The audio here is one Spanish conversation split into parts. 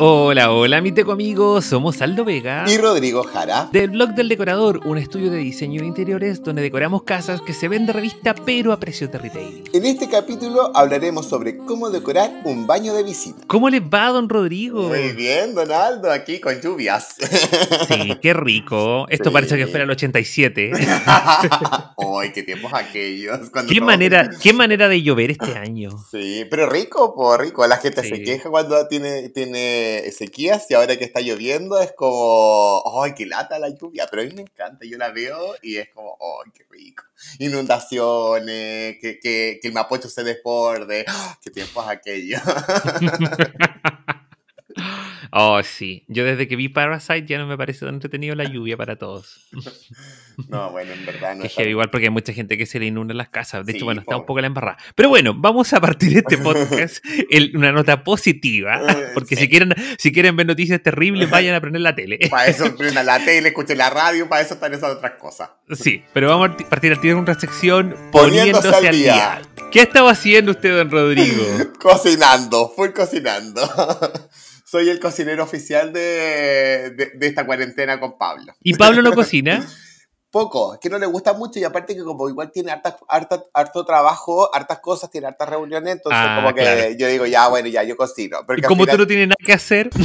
Hola, hola, mi teco somos Aldo Vega y Rodrigo Jara del blog del decorador, un estudio de diseño de interiores donde decoramos casas que se ven de revista pero a precio de retail. En este capítulo hablaremos sobre cómo decorar un baño de visita. ¿Cómo les va, don Rodrigo? Muy bien, don Aldo, aquí con lluvias. Sí, qué rico. Esto parece que fuera el 87. Ay, qué tiempos aquellos. ¿Qué, manera, qué manera de llover este año. Sí, pero rico, por rico. La gente se queja cuando tiene, tiene Ezequías sequías y ahora que está lloviendo es como, ¡ay, qué lata la lluvia! Pero a mí me encanta, yo la veo y es como, ¡ay, qué rico! Inundaciones, que, que, que el Mapocho se desborde, ¡ah, qué ¡qué es aquello. Oh, sí. Yo desde que vi Parasite ya no me parece tan entretenido la lluvia para todos. No, bueno, en verdad no. Es igual porque hay mucha gente que se le inunda las casas. De hecho, bueno, está un poco la embarrada. Pero bueno, vamos a partir de este podcast en una nota positiva. Eh, porque si, quieren, si quieren ver noticias terribles, vayan a prender la tele. Para eso prendan la tele, escuchen la radio, para eso están esas otras cosas. Sí, pero vamos a partir al tiro de una sección poniéndose, al día. día. ¿Qué estaba haciendo usted, don Rodrigo? cocinando, fui cocinando soy el cocinero oficial de, de, esta cuarentena con Pablo. ¿Y Pablo no cocina? poco, es que no le gusta mucho y aparte que como igual tiene harto trabajo, hartas cosas, tiene hartas reuniones, entonces ah, como que yo digo, ya, bueno, ya, yo cocino. y como tú no tienes nada que hacer...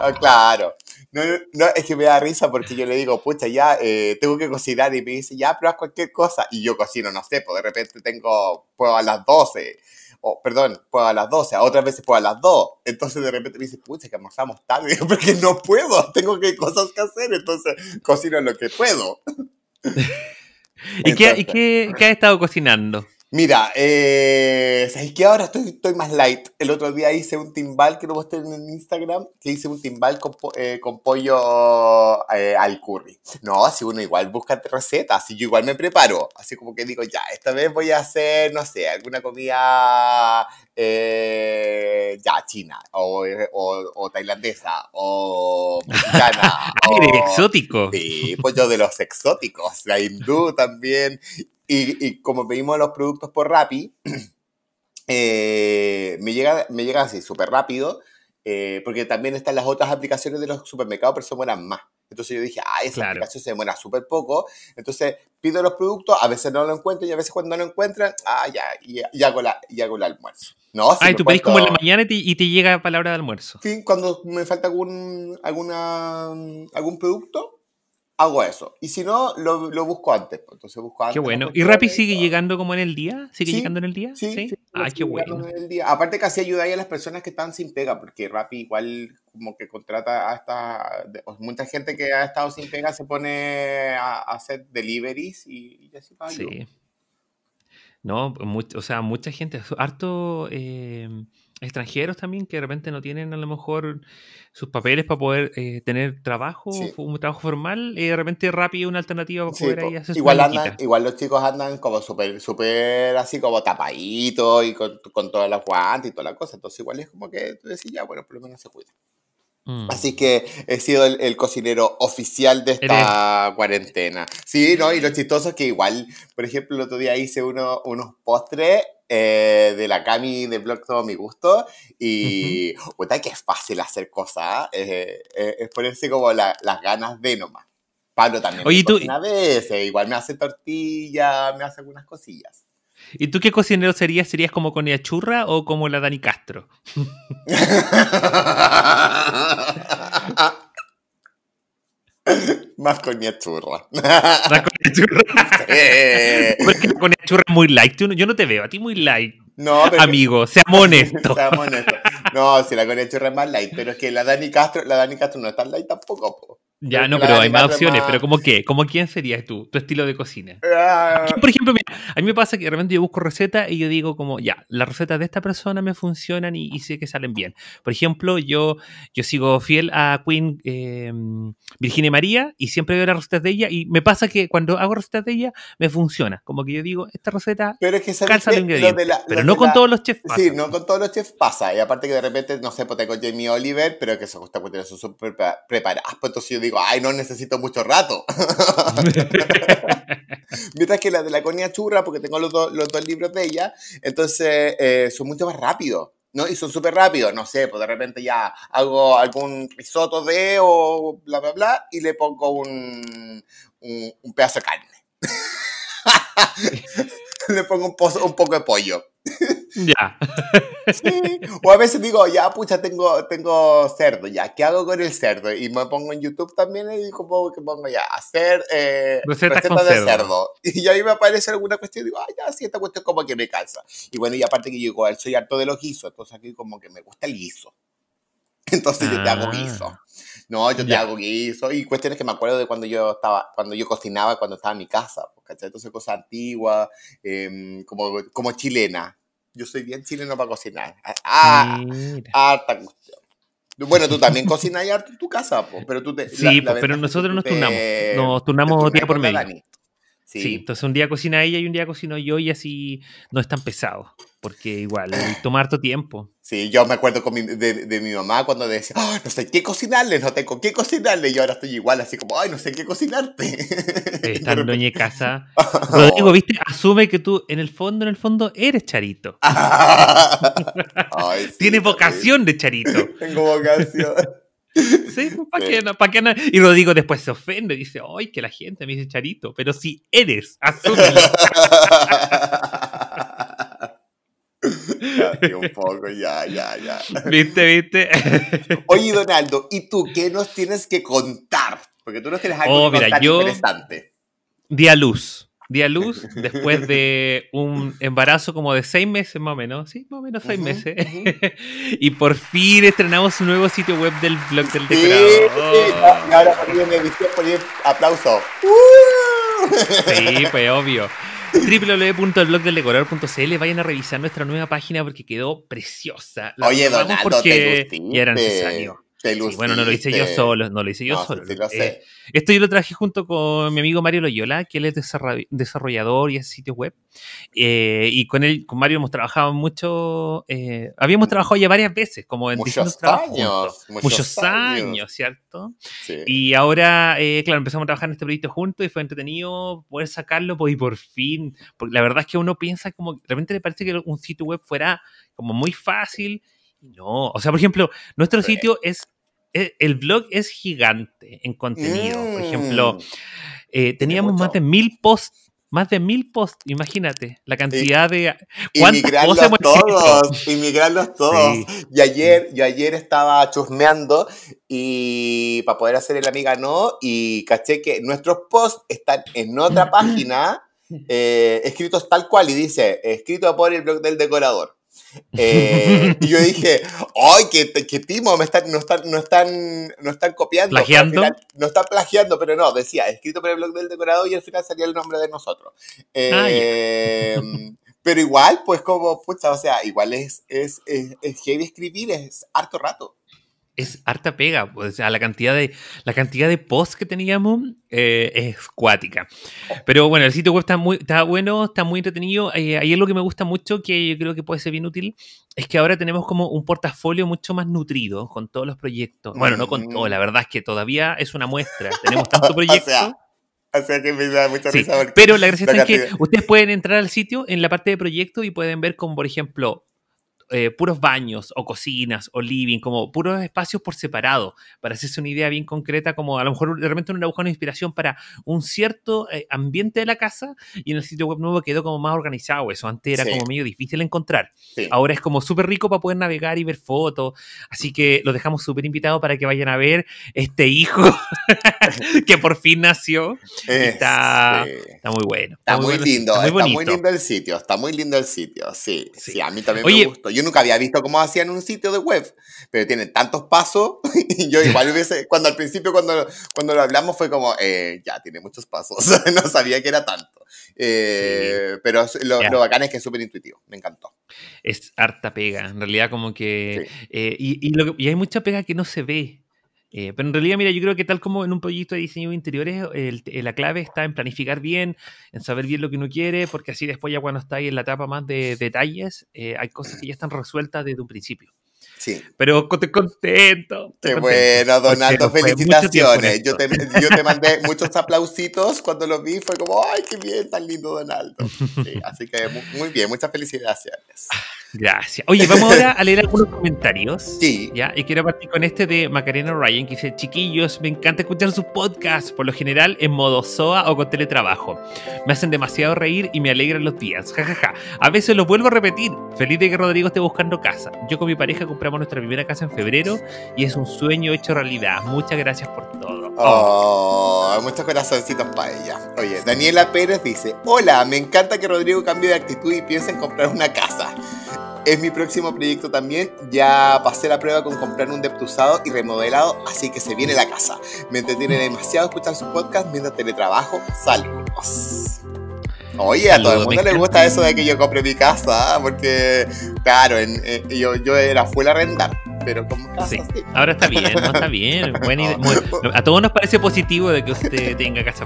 Ah, claro. No, no, es que me da risa porque yo le digo, pucha, ya, eh, tengo que cocinar y me dice, ya, pero haz cualquier cosa. Y yo cocino, no sé, pues de repente tengo, pues a las 12 oh, perdón, puedo a las 12, otras veces puedo a las dos, Entonces de repente me dice, pucha, que almorzamos tarde, porque no puedo, tengo que, cosas que hacer, entonces cocino lo que puedo. ¿Y, ¿qué, y qué, qué has estado cocinando? Mira, eh, que ahora estoy, más light? El otro día hice un timbal que lo tenés en Instagram, que hice un timbal con, eh, pollo eh, al curry. No, si uno igual busca recetas, si yo igual me preparo, así como que digo, ya, esta vez voy a hacer, no sé, alguna comida eh, ya china, o, o, o, tailandesa, o mexicana. o, exótico! Sí, pollo pues de los exóticos, la hindú también, y, como pedimos los productos por Rappi, eh, me, llega, me llega así, súper rápido, eh, porque también están las otras aplicaciones de los supermercados, pero se demoran más. Entonces yo dije, ah, esa aplicación se demora súper poco. Entonces pido los productos, a veces no lo encuentro y a veces cuando no lo encuentran, ah, ya, y, hago, la, y hago el almuerzo. No, ah, tú pedís como en la mañana y te, llega te llega palabra de almuerzo. Sí, cuando me falta algún, alguna, algún producto, hago eso. Y si no, lo, busco antes. Pues. Entonces busco antes, Qué bueno. ¿Y Rappi sigue llegando como en el día? ¿Sigue llegando en el día? Sí. ah, qué bueno. Aparte que así ayuda a las personas que están sin pega, porque Rappi igual como que contrata hasta... esta... Mucha gente que ha estado sin pega se pone a, hacer deliveries y, así va. Sí. No, o sea, mucha gente, harto... Eh, extranjeros también que de repente no tienen a lo mejor sus papeles para poder eh, tener trabajo, un trabajo formal, y de repente rápido una alternativa para poder ahí hacer igual, andan, igual los chicos andan como súper, super así como tapaditos y con, con todas las guantes y toda la cosa, entonces igual es como que tú decís, ya, bueno, por lo menos se cuidan. Mm. Así que he sido el, cocinero oficial de esta cuarentena. Sí, ¿no? Y lo chistoso es que igual, por ejemplo, el otro día hice uno, unos postres eh, de la Cami de blog Todo Mi Gusto y, puta, que es fácil hacer cosas. Eh, eh, es ponerse como las ganas de nomás. Pablo también. Oye, Una vez, igual me hace tortilla, me hace algunas cosillas. ¿Y tú qué cocinero serías? ¿Serías como con churra o como la Dani Castro? Más con churra. Más con churra. Sí. Porque con churra es muy light. Yo no te veo a ti muy light. No, pero... Amigo, seamos honestos. seamos honestos. No, si la con churra es más light, pero es que la Dani Castro, la Dani Castro no es tan light tampoco. Po. Ya, no, pero hay más opciones. Pero ¿cómo qué? ¿Cómo quién serías tú? Tu estilo de cocina. Ah. por ejemplo, a mí me pasa que de repente yo busco recetas y yo digo como, ya, las recetas de esta persona me funcionan y, sé que salen bien. Por ejemplo, yo, yo sigo fiel a Queen eh, Virginia María y siempre veo las recetas de ella y me pasa que cuando hago recetas de ella me funciona. Como que yo digo, esta receta pero es que calza pero no con todos los chefs pasa. Sí, no con todos los chefs pasa. Y aparte que de repente, no sé, pues tengo Jamie Oliver, pero que se gusta sus preparadas. Ah, pues entonces ay, no necesito mucho rato. Mientras que la de la Conia Churra, porque tengo los, dos libros de ella, entonces eh, son mucho más rápidos. ¿no? Y son súper rápidos, no sé, pues de repente ya hago algún risotto de o bla, bla, bla, y le pongo un, pedazo de carne. le pongo un, un poco de pollo. Ya. Sí. O a veces digo, ya, pucha, tengo, tengo cerdo, ya, ¿qué hago con el cerdo? Y me pongo en YouTube también y como que pongo ya, hacer eh, recetas de cerdo. Y ahí me aparece alguna cuestión y digo, ah, ya, sí, esta cuestión como que me cansa, Y bueno, y aparte que yo digo, soy harto de los guisos, entonces aquí como que me gusta el guiso. Entonces yo te hago guiso. Ah. No, yo te hago guiso y cuestiones que me acuerdo de cuando yo estaba, cuando yo cocinaba, cuando estaba en mi casa, ¿cachai? Entonces cosas antiguas, em, como, como chilena, yo soy bien chileno para cocinar. Ah, ah harta cuestión. Bueno, tú también cocinas y harto en tu casa, po, pero tú te. Sí, pero nosotros nos turnamos. Nos turnamos día por medio. Sí. entonces un día cocina ella y un día cocino yo y así no es tan pesado, porque igual toma harto tiempo. Sí, yo me acuerdo con mi, de, de, mi mamá cuando decía, ah, no sé qué cocinarle, no tengo qué cocinarle, y ahora estoy igual, así como, ay, no sé qué cocinarte. Está en doña casa. Rodrigo, viste, asume que tú, en el fondo, en el fondo, eres charito. ay, Tienes vocación de charito. Tengo vocación. Sí, pues, ¿para qué, no, Y Rodrigo después se ofende, dice, ay, que la gente me dice Charito, pero si eres, asúmelo. Ya, un poco, ya, ya, ya. ¿Viste, viste? Oye, Donaldo, ¿y tú qué nos tienes que contar? Porque tú no tienes algo oh, mira, yo... interesante. Día luz. Día luz después de un embarazo como de seis meses más o menos, sí, más o menos seis meses. y por fin estrenamos un nuevo sitio web del blog del decorador decorado. Sí, oh. me por poner aplauso. ¡Uh! sí, pues obvio www.blogdeldecorador.cl vayan a revisar nuestra nueva página porque quedó preciosa. Oye, Donaldo, porque te Y bueno, no lo hice yo este, solo, no lo hice yo solo. Eh, esto yo lo traje junto con mi amigo Mario Loyola, que él es desarrollador y es sitio web. Eh, y con él, Mario hemos trabajado mucho, eh, habíamos mm. trabajado ya varias veces, como en muchos años, muchos, años, ¿cierto? Y ahora, claro, empezamos a trabajar en este proyecto juntos y fue entretenido poder sacarlo pues, y por fin, la verdad es que uno piensa como, realmente le parece que un sitio web fuera como muy fácil. No, o sea, por ejemplo, nuestro sitio es e, el blog es gigante en contenido. Por ejemplo, mm. eh, teníamos más de mil posts. Más de mil posts, imagínate la cantidad de. Inmigrarlos todos, inmigrarlos todos. Y ayer, ayer estaba chusmeando y para poder hacer el amiga no, y caché que nuestros posts están en otra página, eh, escritos tal cual, y dice, escrito por el blog del decorador. Eh, y yo dije, ¡ay, qué, qué timo! Me están, no, están, no, están, no están copiando. ¿Plagiando? no están plagiando, pero no, decía, escrito por el blog del decorado y al final salía el nombre de nosotros. Ah, em, pero igual, pues como, pucha, o sea, igual es, es, es, es heavy escribir, es harto rato es harta pega. O sea, la cantidad de, la cantidad de posts que teníamos eh, es cuática. Pero bueno, el sitio web está, muy, bueno, está muy entretenido. Eh, ahí es lo que me gusta mucho, que yo creo que puede ser bien útil, es que ahora tenemos como un portafolio mucho más nutrido con todos los proyectos. Bueno, no con mm. todo, la verdad es que todavía es una muestra. Tenemos tanto proyecto. o sea, que me da mucha Pero la gracia es que ustedes pueden entrar al sitio en la parte de proyecto y pueden ver como, por ejemplo, eh, puros baños o cocinas o living, como puros espacios por separado, para hacerse una idea bien concreta, como a lo mejor realmente uno busca de inspiración para un cierto eh, ambiente de la casa y en el sitio web nuevo quedó como más organizado eso, antes era como medio difícil de encontrar, ahora es como súper rico para poder navegar y ver fotos, así que los dejamos súper invitados para que vayan a ver este hijo que por fin nació, está, está, muy bueno. Está, muy, lindo, está muy, lindo el sitio, está muy lindo el sitio, sí, sí, a mí también me gustó yo nunca había visto cómo hacían un sitio de web, pero tienen tantos pasos. Y yo igual cuando al principio, cuando, cuando lo hablamos, fue como, eh, ya, tiene muchos pasos. no sabía que era tanto. Eh, pero lo, bacán es que es súper intuitivo. Me encantó. Es harta pega, en realidad, como que. Eh, que y hay mucha pega que no se ve. Eh, pero en realidad, mira, yo creo que tal como en un proyecto de diseño de interiores, eh, la clave está en planificar bien, en saber bien lo que uno quiere, porque así después ya cuando estáis en la etapa más de detalles, eh, hay cosas que ya están resueltas desde un principio. Sí. Pero estoy contento. Qué bueno, Donaldo, felicitaciones. Yo te, mandé muchos aplausitos cuando los vi. Fue como, ay, qué bien, tan lindo Donaldo. así que muy, bien, muchas felicidades. Gracias. Oye, vamos ahora a leer algunos comentarios. Sí. ¿ya? Y quiero partir con este de Macarena Ryan, que dice, chiquillos, me encanta escuchar su podcast, por lo general en modo SOA o con teletrabajo. Me hacen demasiado reír y me alegran los días. A veces los vuelvo a repetir. Feliz de que Rodrigo esté buscando casa. Yo con mi pareja compramos nuestra primera casa en febrero y es un sueño hecho realidad. Muchas gracias por todo. Oh, oh, muchos corazoncitos para ella. Oye, Daniela Pérez dice, hola, me encanta que Rodrigo cambie de actitud y piense en comprar una casa. Es mi próximo proyecto también. Ya pasé la prueba con comprar un deptusado y remodelado, así que se viene la casa. Me entretiene demasiado escuchar su podcast mientras teletrabajo. Saludos. Oye, a todo el mundo le gusta eso de que yo compre mi casa, ¿ah? porque, claro, en, eh, yo, yo era full a rentar pero como casa, sí. Ahora está bien, está bien. Bueno, a todos nos parece positivo de que usted tenga casa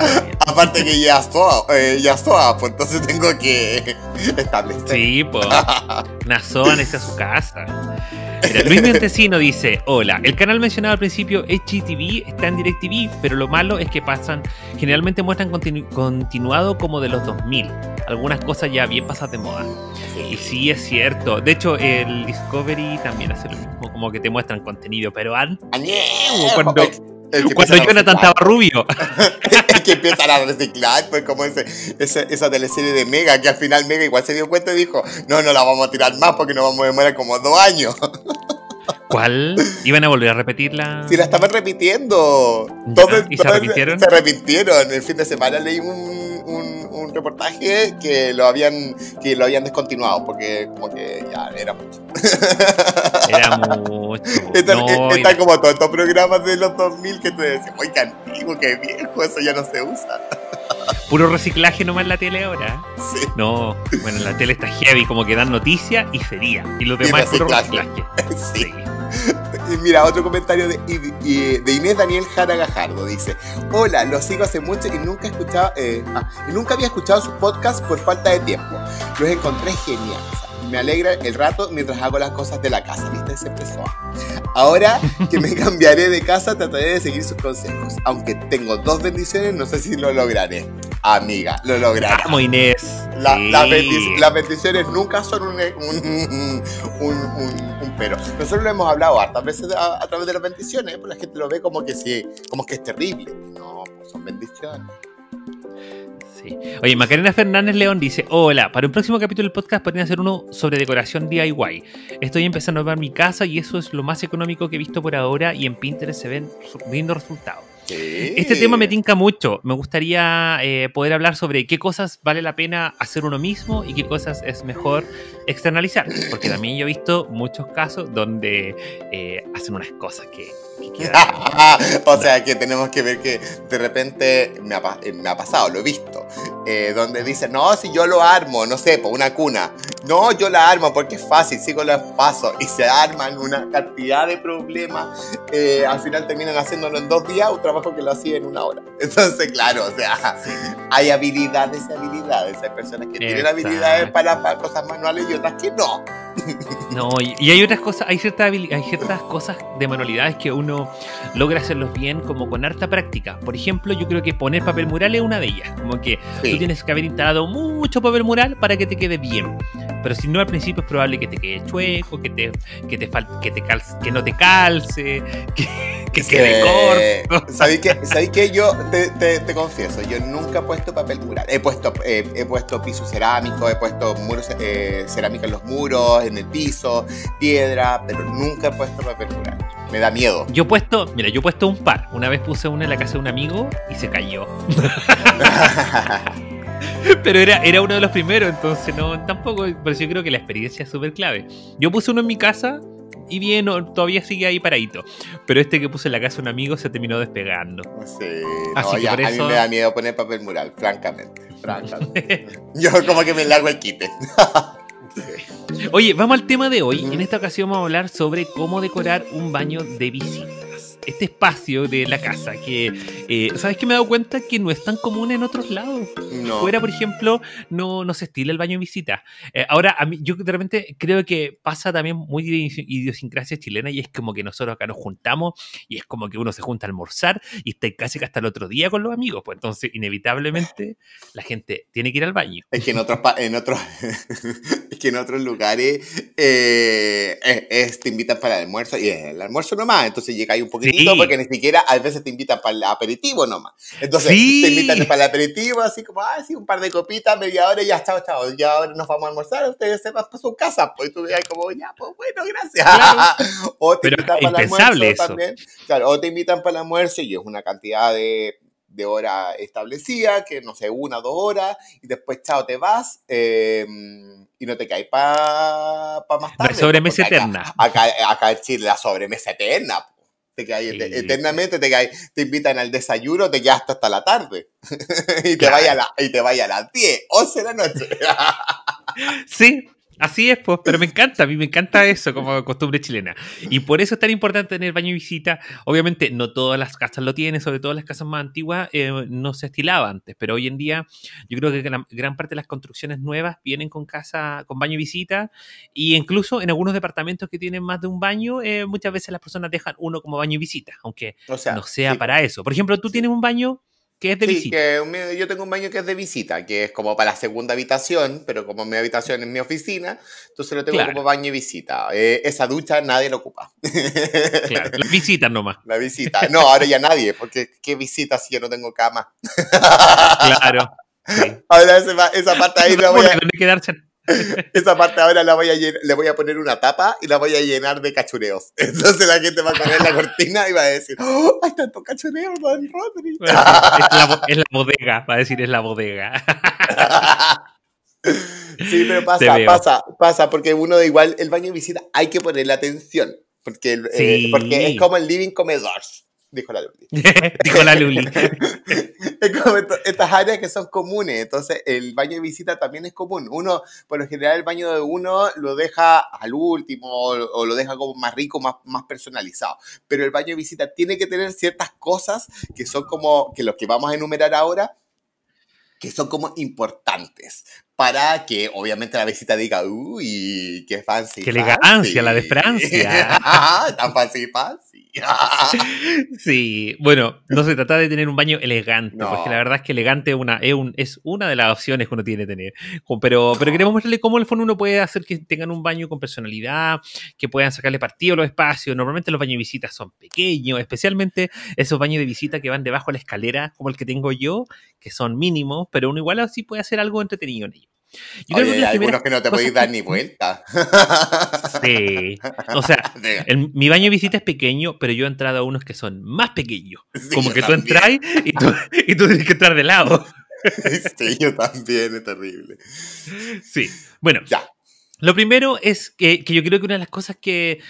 Aparte que ya soa, eh, ya soa, pues entonces tengo que establecer. Sí, pues. Nazoa necesita su casa. Luis Mentesino dice, hola, el canal mencionado al principio es GTV, está en DirecTV, pero lo malo es que pasan, generalmente muestran continuado como de los 2000 algunas cosas ya bien pasas de moda. Sí. Y sí, es cierto. De hecho, el Discovery también hace lo mismo, como que te muestran contenido, pero antes, ah, cuando, yo cuando Jonathan estaba rubio. que empiezan a reciclar, pues como ese, esa teleserie de Mega, que al final Mega igual se dio cuenta y dijo, no, no la vamos a tirar más porque nos vamos a demorar como dos años. ¿Cuál? ¿Iban a volver a repetirla? Sí, la estaban repitiendo. Todos, ¿Y se repitieron? Se repitieron. El fin de semana leí un, un, reportaje que lo, habían, que lo habían descontinuado porque como que ya era mucho. Era mucho. Están, eh, como todos estos programas de los 2000 que te decían, qué antiguo, qué viejo, eso ya no se usa. Puro reciclaje nomás la tele ahora. No, bueno, la tele está heavy, como que dan noticias y sería. Y lo demás es puro reciclaje. Y mira, otro comentario de, Inés Daniel Jara Gajardo dice: Hola, los sigo hace mucho y nunca, escuchaba, eh, ah, y nunca había escuchado sus podcast por falta de tiempo. Los encontré geniales me alegra el rato mientras hago las cosas de la casa, ¿viste? se empezó Ahora que me cambiaré de casa, trataré de seguir sus consejos. Aunque tengo dos bendiciones, no sé si lo lograré. Amiga, lo lograré. Vamos, Inés. las bendiciones nunca son un, un, un, pero. Nosotros lo hemos hablado hartas veces a, través de las bendiciones, ¿eh? pues la gente lo ve como que, sí, como que es terrible. No, pues son bendiciones. Oye, Macarena Fernández León dice, hola, para un próximo capítulo del podcast Podría hacer uno sobre decoración DIY. Estoy empezando a armar mi casa y eso es lo más económico que he visto por ahora y en Pinterest se ven lindos resultados. Este tema me tinca mucho. Me gustaría eh, poder hablar sobre qué cosas vale la pena hacer uno mismo y qué cosas es mejor externalizar. Porque también yo he visto muchos casos donde eh, hacen unas cosas que o sea que tenemos que ver que de repente me ha, eh, pasado, lo he visto, eh, donde dice no, si yo lo armo, no sé, por una cuna. No, yo la armo porque es fácil, sigo los pasos y se arman una cantidad de problemas. Eh, al final terminan haciéndolo en dos días, un trabajo que lo hacía en una hora. Entonces, claro, o sea, hay habilidades y habilidades. Hay personas que tienen habilidades para cosas manuales y otras que no. No, y, hay otras cosas, hay ciertas, ciertas cosas de manualidades que uno logra hacerlos bien como con harta práctica. Por ejemplo, yo creo que poner papel mural es una de ellas. Como que tú tienes que haber instalado mucho papel mural para que te quede bien. Pero si no, al principio es probable que te quede chueco, que te, que te, que te calce, que no te calce, que, que quede corto. ¿Sabéis que, yo te, confieso? Yo nunca he puesto papel mural. He puesto, eh, he puesto piso cerámico, he puesto muros, eh, cerámica en los muros, en el piso, piedra, pero nunca he puesto papel mural. Me da miedo. Yo he puesto, mira, yo he puesto un par. Una vez puse uno en la casa de un amigo y se cayó. Pero era, era uno de los primeros, entonces no, tampoco. Pero yo creo que la experiencia es súper clave. Yo puse uno en mi casa y bien, todavía sigue ahí paradito. Pero este que puse en la casa de un amigo se terminó despegando. Sí, Así a mí me da miedo poner papel mural, francamente. francamente. yo como que me largo el quite. sí. Oye, vamos al tema de hoy. En esta ocasión vamos a hablar sobre cómo decorar un baño de visita este espacio de la casa, que eh, sabes que me he dado cuenta que no es tan común en otros lados. Fuera, por ejemplo, no, no se estila el baño en visita. Eh, ahora, a mí, yo realmente creo que pasa también muy idiosincrasia chilena y es como que nosotros acá nos juntamos y es como que uno se junta a almorzar y está casi que hasta el otro día con los amigos. Pues entonces, inevitablemente, la gente tiene que ir al baño. Es que en otros, en otros, es que en otros lugares eh, te invitan para el almuerzo y el almuerzo nomás, entonces llega ahí un poquito no porque ni siquiera a veces te invitan para el aperitivo nomás. Entonces te invitan para el aperitivo, así como, ah, sí, un par de copitas, media hora y ya, chao, chao, ya ahora nos vamos a almorzar, ustedes se van para su casa, pues y tú veas como, ya, pues bueno, gracias. o te invitan para el almuerzo también. o te invitan para el almuerzo y es una cantidad de, de hora establecida, que no sé, una, dos horas, y después, chao, te vas em, y no te caes para pa más tarde. Pues, la sobremesa eterna. Acá, acá, acá, la sobremesa eterna te quedas eternamente, te, quedas, te invitan al desayuno, te quedas hasta la tarde y, te vaya a la, y te vaya a las 10, 11 de la noche. sí, Así es, pues, pero me encanta, a mí me encanta eso como costumbre chilena. Y por eso es tan importante tener baño y visita. Obviamente, no todas las casas lo tienen, sobre todo las casas más antiguas eh, no se estilaba antes, pero hoy en día yo creo que gran, parte de las construcciones nuevas vienen con casa, con baño y visita, y incluso en algunos departamentos que tienen más de un baño, eh, muchas veces las personas dejan uno como baño y visita, aunque no sea para eso. Por ejemplo, tú tienes un baño que es de visita. yo tengo un baño que es de visita, que es como para la segunda habitación, pero como mi habitación es mi oficina, entonces lo tengo como baño y visita. Eh, esa ducha nadie la ocupa. Claro, la visita nomás. La visita. No, ahora ya nadie, porque ¿qué visita si yo no tengo cama? Claro. Ahora esa, parte ahí no, voy a... Quedarse Esa parte ahora la voy, a le voy a poner una tapa y la voy a llenar de cachureos. Entonces la gente va a poner la cortina y va a decir, ¡Oh, hay tantos cachureo, Rodri! Es la, bodega, va a decir, es la bodega. Sí, pero pasa, pasa, pasa, porque uno de igual, el baño y visita hay que ponerle atención, porque, eh, porque es como el living comedor, dijo la Luli. dijo la Luli. estas áreas que son comunes. Entonces, el baño de visita también es común. Uno, por lo general, el baño de uno lo deja al último o, lo deja como más rico, más, más personalizado. Pero el baño de visita tiene que tener ciertas cosas que son como que los que vamos a enumerar ahora que son como importantes para que obviamente la visita diga, uy, qué fácil. Qué le la de Francia. Tan y fácil. sí, bueno, no se trata de tener un baño elegante, porque la verdad es que elegante es, una de las opciones que uno tiene que tener. Pero, pero queremos mostrarle cómo el fondo uno puede hacer que tengan un baño con personalidad, que puedan sacarle partido a los espacios. Normalmente los baños de visita son pequeños, especialmente esos baños de visita que van debajo de la escalera, como el que tengo yo, que son mínimos, pero uno igual así puede hacer algo entretenido en ellos hay algunos que no te podéis dar ni vuelta. Sí. O sea, mi baño de visita es pequeño, pero yo he entrado a unos que son más pequeños. Como que tú entras y tú, tienes que entrar de lado. Sí, yo también, es terrible. Sí. Bueno. Lo primero es que, yo creo que una de las cosas que,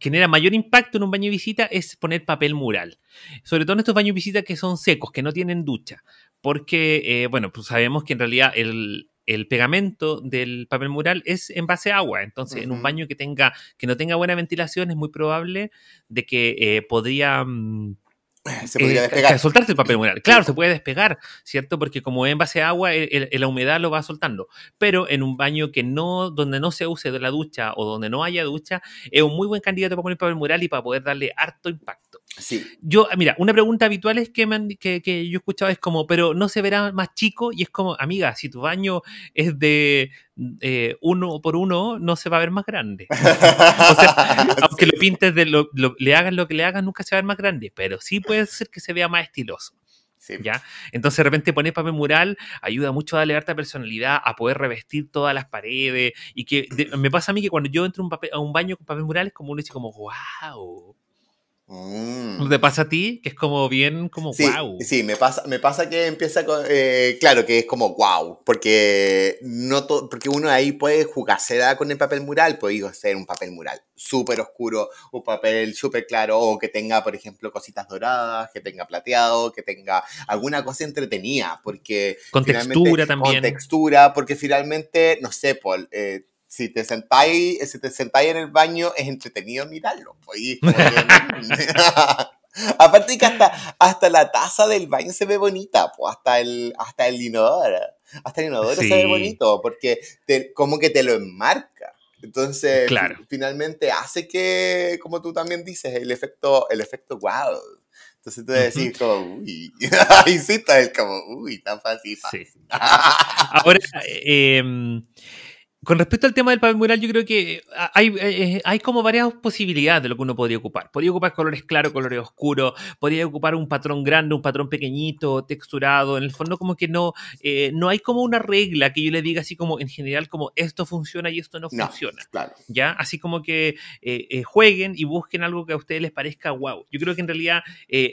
genera mayor impacto en un baño de visita es poner papel mural. Sobre todo en estos baños de visita que son secos, que no tienen ducha. Porque, eh, bueno, pues sabemos que en realidad el, el pegamento del papel mural es en base a agua. Entonces, en un baño que tenga, que no tenga buena ventilación, es muy probable de que eh, podría. Mm, ah, eh, soltarse el papel mural. Claro, se puede despegar, ¿cierto? Porque como es en base a agua, la humedad lo va soltando. Pero en un baño que no, donde no se use de la ducha o donde no haya ducha, es un muy buen candidato para poner papel mural y para poder darle harto impacto. Sí. Yo, ah, mira, una pregunta habitual es que, me que, yo he escuchado es como, pero no se verá más chico y es como, amiga, si tu baño es de eh, uno por uno, no se va a ver más grande. o sea, aunque lo pintes, de lo, le hagas lo que le hagas, nunca se va a ver más grande, pero sí puede ser que se vea más estiloso. ¿Ya? Entonces de repente poner papel mural ayuda mucho a darle harta personalidad, a poder revestir todas las paredes y que me pasa a mí que cuando yo entro un a un baño con papel mural es como uno dice como, wow, Mm. ¿Te pasa a ti? Que es como bien, como sí, wow. Sí, me pasa, me pasa que empieza con. Eh, claro, que es como wow. Porque, no porque uno ahí puede jugársela con el papel mural. Puede hacer un papel mural súper oscuro, un papel súper claro, o que tenga, por ejemplo, cositas doradas, que tenga plateado, que tenga alguna cosa entretenida. Porque. Con textura también. Con textura, porque finalmente, no sé, Paul. Pues, eh, si te sentáis, si te sentáis en el baño, es entretenido mirarlo. Pues, Aparte que hasta, hasta la taza del baño se ve bonita, pues, hasta el, hasta el inodoro. Hasta el inodoro se ve bonito, porque como que te lo enmarca. Entonces, finalmente hace que, como tú también dices, el efecto, el efecto wow. Entonces tú decís como, uy, ahí sí, está es como, uy, tan fácil. Sí. Ahora, eh, con respecto al tema del papel mural, yo creo que eh, eh, hay, como varias posibilidades de lo que uno podría ocupar. Podría ocupar colores claros, colores oscuros, podría ocupar un patrón grande, un patrón pequeñito, texturado. En el fondo, como que no, eh, no hay como una regla que yo le diga así como en general, como esto funciona y esto no, funciona. ¿Ya? Así como que jueguen y busquen algo que a ustedes les parezca wow. Yo creo que en realidad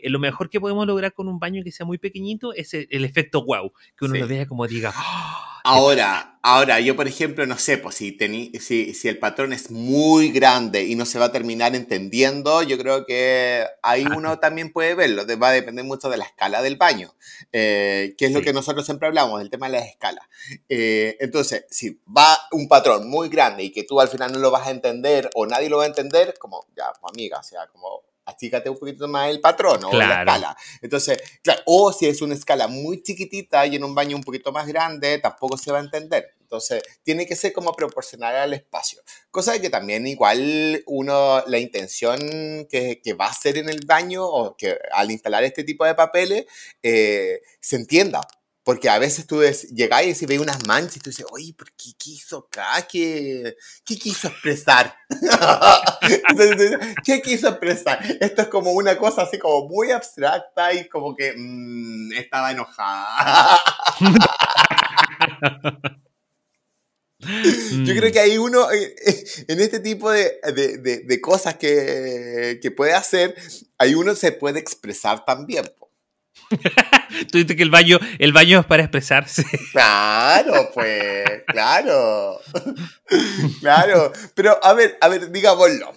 lo mejor que podemos lograr con un baño que sea muy pequeñito es el, efecto wow. Que uno lo vea como diga. ¡Ah! Ahora, ahora, yo por ejemplo, no sé, pues si, si, el patrón es muy grande y no se va a terminar entendiendo, yo creo que ahí uno también puede verlo, va a depender mucho de la escala del baño, eh, que es lo que nosotros siempre hablamos, el tema de las escalas. Eh, entonces, si va un patrón muy grande y que tú al final no lo vas a entender o nadie lo va a entender, como, ya, amiga, o sea, como achícate un poquito más el patrón o la escala. Entonces, claro, o si es una escala muy chiquitita y en un baño un poquito más grande, tampoco se va a entender. Entonces, tiene que ser como proporcional al espacio. Cosa que también igual uno, la intención que, que va a hacer en el baño o que al instalar este tipo de papeles, eh, se entienda. Porque a veces tú llegáis y veis unas manchas y tú dices, oye, ¿por qué quiso acá? ¿Qué, qué quiso expresar? Entonces, ¿Qué quiso expresar? Esto es como una cosa así como muy abstracta y como que mm, estaba enojada. Yo creo que hay uno, eh, eh, en este tipo de, cosas que, puede hacer, hay uno se puede expresar también. Tú dices que el baño, el baño es para expresarse. Claro, pues, claro. Claro. Pero a ver, a ver, digámoslo.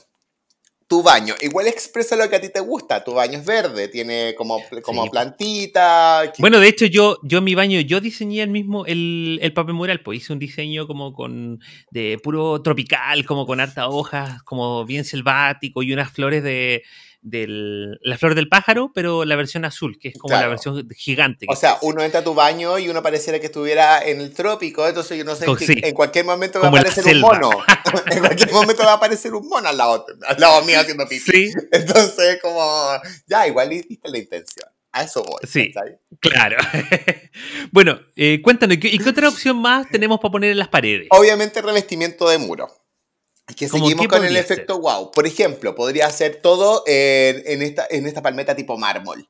Tu baño, igual expresa lo que a ti te gusta. Tu baño es verde, tiene como, como plantita. Bueno, de hecho, yo, yo mi baño, yo diseñé el mismo, el, el, papel mural, pues hice un diseño como con, de puro tropical, como con harta hojas, como bien selvático y unas flores de, la Flor del Pájaro, pero la versión azul, que es como la versión gigante. O sea, uno entra a tu baño y uno pareciera que estuviera en el trópico, entonces yo no sé, en cualquier momento va a aparecer un mono. en cualquier momento va a aparecer un mono al lado, mío haciendo pipí. Entonces, como, ya, igual hiciste la intención. A eso voy. claro. bueno, eh, cuéntanos, ¿y qué otra opción más tenemos para poner en las paredes? Obviamente revestimiento de muro. Que seguimos con el efecto wow. Por ejemplo, podría hacer todo en, esta, en esta palmeta tipo mármol.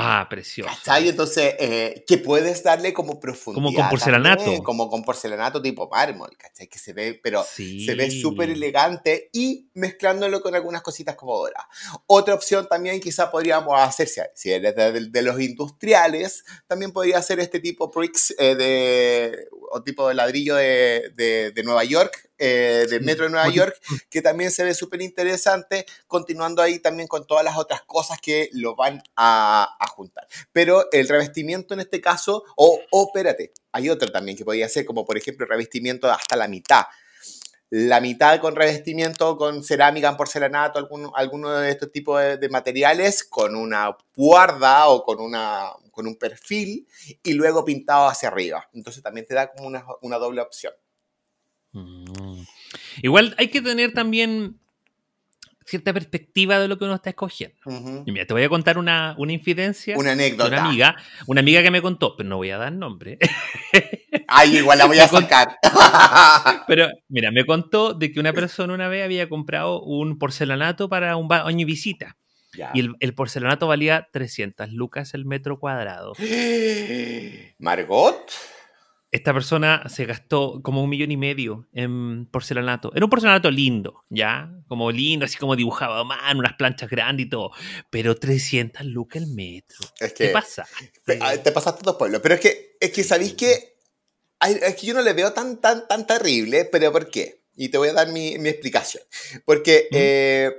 Ah, precioso. ¿Cachai? Entonces, eh, que puedes darle como profundidad. Como con porcelanato. como con porcelanato tipo mármol, ¿cachai? Que se ve, pero se ve súper elegante y mezclándolo con algunas cositas como ahora. Otra opción también quizá podríamos hacer, si eres de, los industriales, también podría hacer este tipo bricks eh, de, o tipo de ladrillo de, de Nueva York, eh, del metro de Nueva York, mm. que también se ve súper interesante, continuando ahí también con todas las otras cosas que lo van a, juntar. Pero el revestimiento en este caso, o oh, espérate, hay otro también que podría ser, como por ejemplo revestimiento hasta la mitad la mitad con revestimiento, con cerámica, porcelanato, algún, alguno de estos tipos de, materiales, con una guarda o con, una, con un perfil y luego pintado hacia arriba. Entonces también te da como una, una doble opción. Mm. Igual hay que tener también cierta perspectiva de lo que uno está escogiendo. Y mira, te voy a contar una, una infidencia. Una anécdota. una amiga, una amiga que me contó, pero no voy a dar nombre. Ay, igual la voy a sacar. pero mira, me contó de que una persona una vez había comprado un porcelanato para un baño y visita. Y el, el, porcelanato valía 300 lucas el metro cuadrado. Margot esta persona se gastó como un millón y medio en porcelanato. Era un porcelanato lindo, ¿ya? Como lindo, así como dibujaba, a mano, unas planchas grandes y todo. Pero 300 lucas el metro. ¿Qué pasa? Ah, te pasaste dos pueblos. Pero es que, es que sabéis que. Es que yo no le veo tan, tan, tan terrible, pero ¿por qué? Y te voy a dar mi, explicación. Porque. Eh,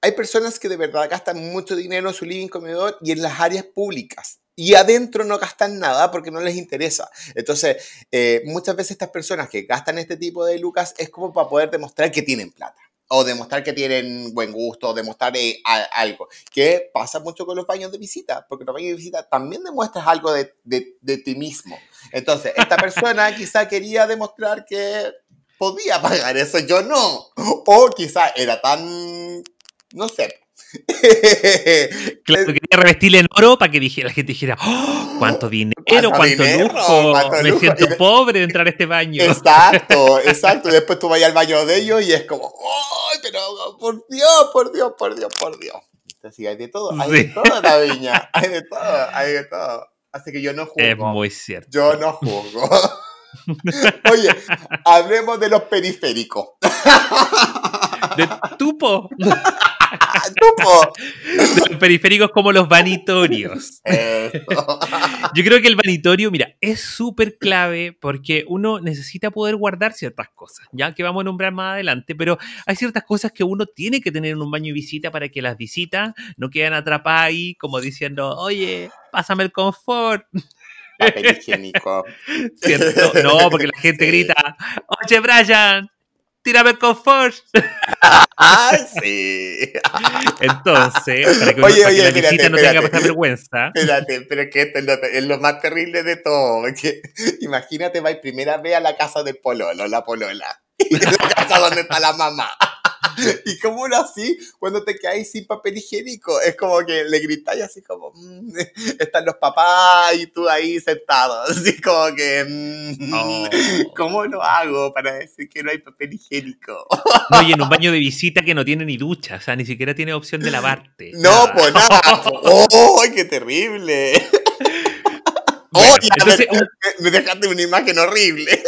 hay personas que de verdad gastan mucho dinero en su living comedor y en las áreas públicas y adentro no gastan nada porque no les interesa. Entonces, eh, muchas veces estas personas que gastan este tipo de lucas es como para poder demostrar que tienen plata o demostrar que tienen buen gusto, demostrar eh, algo. Que pasa mucho con los baños de visita, porque los baños de visita también demuestras algo de, de ti mismo. Entonces, esta persona quizá quería demostrar que podía pagar eso, yo no. O quizá era tan, no sé, claro, quería revestirle en oro para que dijera, la gente dijera, ¡Oh! ¿cuánto dinero? ¿Cuánto, dinero, lujo? me siento pobre de entrar a este baño. Exacto, exacto. Y después tú vas al baño de ellos y es como, ¡ay, pero por Dios, por Dios, por Dios, por Dios! Así hay de todo, hay de todo la viña, hay de todo, hay de todo. Así que yo no juego. Es muy cierto. Yo no juego. Oye, hablemos de los periféricos. de tupo. de los periféricos como los vanitorios. Yo creo que el vanitorio, mira, es súper clave porque uno necesita poder guardar ciertas cosas, ya que vamos a nombrar más adelante, pero hay ciertas cosas que uno tiene que tener en un baño y visita para que las visitas no queden atrapadas ahí como diciendo, oye, pásame el confort higiénico. No, porque la gente grita, oye, Brian, ver con force. ah, sí. Entonces, para que, oye, oye, que la no tenga vergüenza. Espérate, pero que esto es lo, más terrible de todo. Porque imagínate, vais primera vez a la casa del pololo, la polola. Y la casa donde está la mamá. y como uno así, cuando te quedáis sin papel higiénico, es como que le gritáis así como, mm, están los papás y tú ahí sentado, así como que, mm, oh. ¿cómo lo hago para decir que no hay papel higiénico? no, y en un baño de visita que no tiene ni ducha, o sea, ni siquiera tiene opción de lavarte. No, pues nada. ¡Oh, qué terrible! me, dejaste una imagen horrible.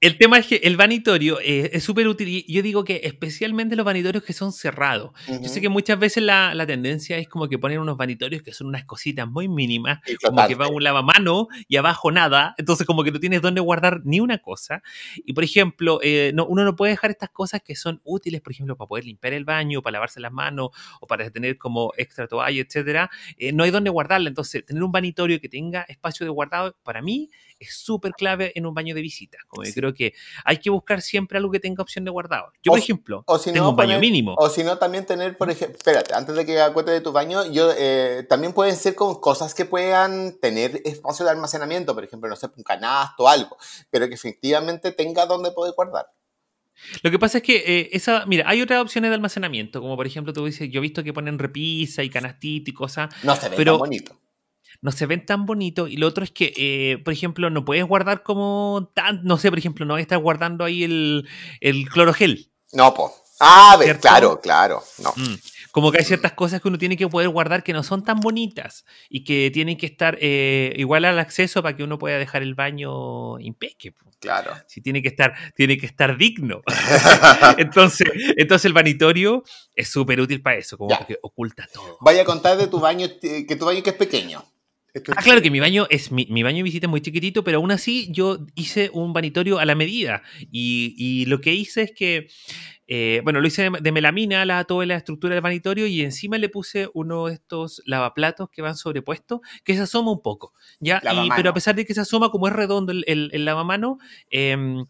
El tema es que el vanitorio eh, es súper útil. Yo digo que especialmente los vanitorios que son cerrados. Yo sé que muchas veces la, tendencia es como que ponen unos vanitorios que son unas cositas muy mínimas, como que va un lavamano y abajo nada. Entonces, como que no tienes dónde guardar ni una cosa. Y por ejemplo, eh, uno no puede dejar estas cosas que son útiles, por ejemplo, para poder limpiar el baño, para lavarse las manos o para tener como extra toalla, etcétera. Eh, no hay dónde guardarla. Entonces, tener un vanitorio que tenga espacio de guardado para mí es súper clave en un baño de visita. creo que hay que buscar siempre algo que tenga opción de guardado. Yo, por ejemplo, tengo un baño mínimo. O si no, también tener, por ejemplo, espérate, antes de que cuente de tu baño, yo eh, también pueden ser con cosas que puedan tener espacio de almacenamiento, por ejemplo, no sé, un canasto, o algo, pero que efectivamente tenga donde poder guardar. Lo que pasa es que eh, esa, mira, hay otras opciones de almacenamiento, como por ejemplo tú dices, yo he visto que ponen repisa y canastito y cosas. No se pero, bonito no se ven tan bonitos. Y lo otro es que, eh, por ejemplo, no puedes guardar como tan, no sé, por ejemplo, no estar guardando ahí el, el clorogel. No, pues, Ah, ver, claro, claro, no. Mm. Como que hay ciertas cosas que uno tiene que poder guardar que no son tan bonitas y que tienen que estar eh, igual al acceso para que uno pueda dejar el baño impeque. Claro. Si tiene que estar, tiene que estar digno. entonces, entonces el vanitorio es súper útil para eso, como que oculta todo. Vaya a contar de tu baño, eh, que tu baño que es pequeño ah, claro que mi baño es mi, baño de visita muy chiquitito, pero aún así yo hice un vanitorio a la medida. Y, lo que hice es que, eh, bueno, lo hice de, melamina la, toda la estructura del vanitorio y encima le puse uno de estos lavaplatos que van sobrepuestos, que se asoma un poco. ¿ya? pero a pesar de que se asoma, como es redondo el, lavamano, em,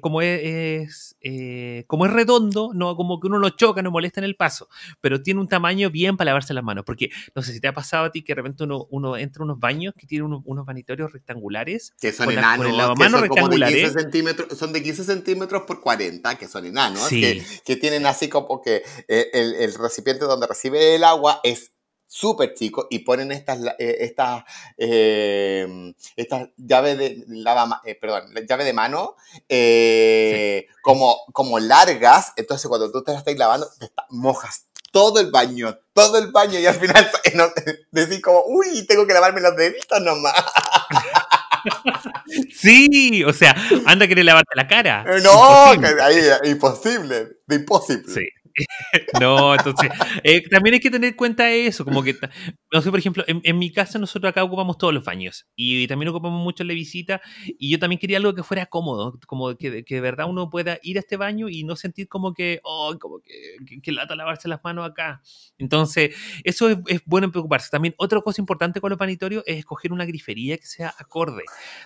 como es, eh, como es redondo, no como que uno lo choca, no molesta en el paso, pero tiene un tamaño bien para lavarse las manos, porque no sé si te ha pasado a ti que de repente uno, entra a unos baños que tienen unos, vanitorios rectangulares que son enanos, son de 15 centímetros, son de centímetros por 40, que son enanos, que, tienen así como que eh, el recipiente donde recibe el agua es súper chico y ponen estas, eh, estas, eh, estas llaves de lava, eh, perdón, llave de mano como, como largas, entonces cuando tú te las estás lavando, mojas todo el baño, todo el baño y al final decís como, uy, tengo que lavarme los deditos nomás. Sí, o sea, anda a querer lavarte la cara. No, imposible, imposible de imposible. Sí. no, entonces, eh, también hay que tener en cuenta eso, como que, no sé, por ejemplo, en, mi casa nosotros acá ocupamos todos los baños y, también ocupamos mucho la visita y yo también quería algo que fuera cómodo, como que, de verdad uno pueda ir a este baño y no sentir como que, oh, como que, que, lata lavarse las manos acá. Entonces, eso es, bueno preocuparse. También otra cosa importante con los panitorios es escoger una grifería que sea acorde.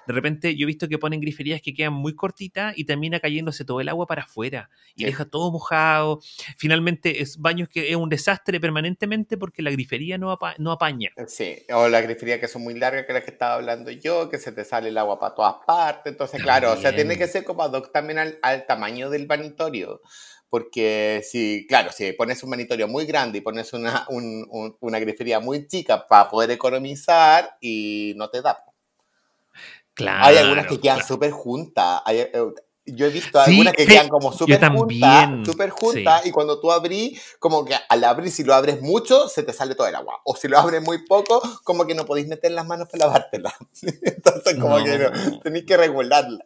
De repente yo he visto que ponen griferías que quedan muy cortitas y termina cayéndose todo el agua para afuera y deja todo mojado finalmente es baños que es un desastre permanentemente porque la grifería no, no apaña. Sí, o la grifería que son muy largas, que es la que estaba hablando yo, que se te sale el agua para todas partes. Entonces, claro, o sea, tiene que ser como ad también al, tamaño del vanitorio porque si, claro, si pones un vanitorio muy grande y pones una, grifería muy chica para poder economizar y no te da. Claro, hay algunas que quedan súper juntas. Hay, eh, yo he visto algunas que quedan como súper juntas, súper juntas, y cuando tú abrís, como que al abrir, si lo abres mucho, se te sale todo el agua. O si lo abres muy poco, como que no podéis meter las manos para lavártela. Entonces, como que tenéis que regularla.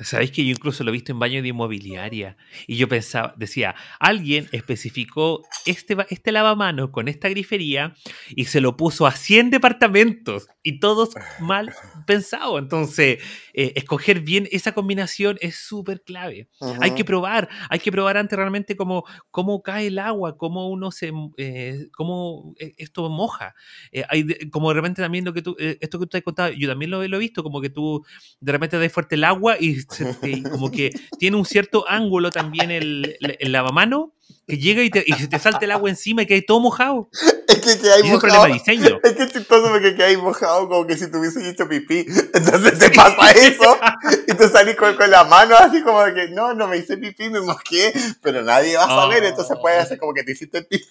Sabéis que yo incluso lo he visto en baños de inmobiliaria y yo pensaba, decía, alguien especificó este, este lavamanos con esta grifería y se lo puso a 100 departamentos y todos mal pensados. Entonces, eh, escoger bien esa combinación es súper clave. Hay que probar, hay que probar antes realmente cómo, cómo cae el agua, cómo uno se, eh, cómo e, esto moja. Eh, hay, como de repente también lo que tú, eh, esto que tú has contado, yo también lo, lo he visto, como que tú de repente das fuerte el agua y este, como que tiene un cierto ángulo también el, lavamanos lavamano que llega y, te, se te salta el agua encima y que hay todo mojado. Es que, hay un problema de diseño. Es que es chistoso porque que hay mojado como que si tuviese hecho pipí. Entonces te pasa eso y te salís con, la mano así como que no, no me hice pipí, me mojé pero nadie va a saber. Entonces puede ah. hacer como que te hiciste pipí.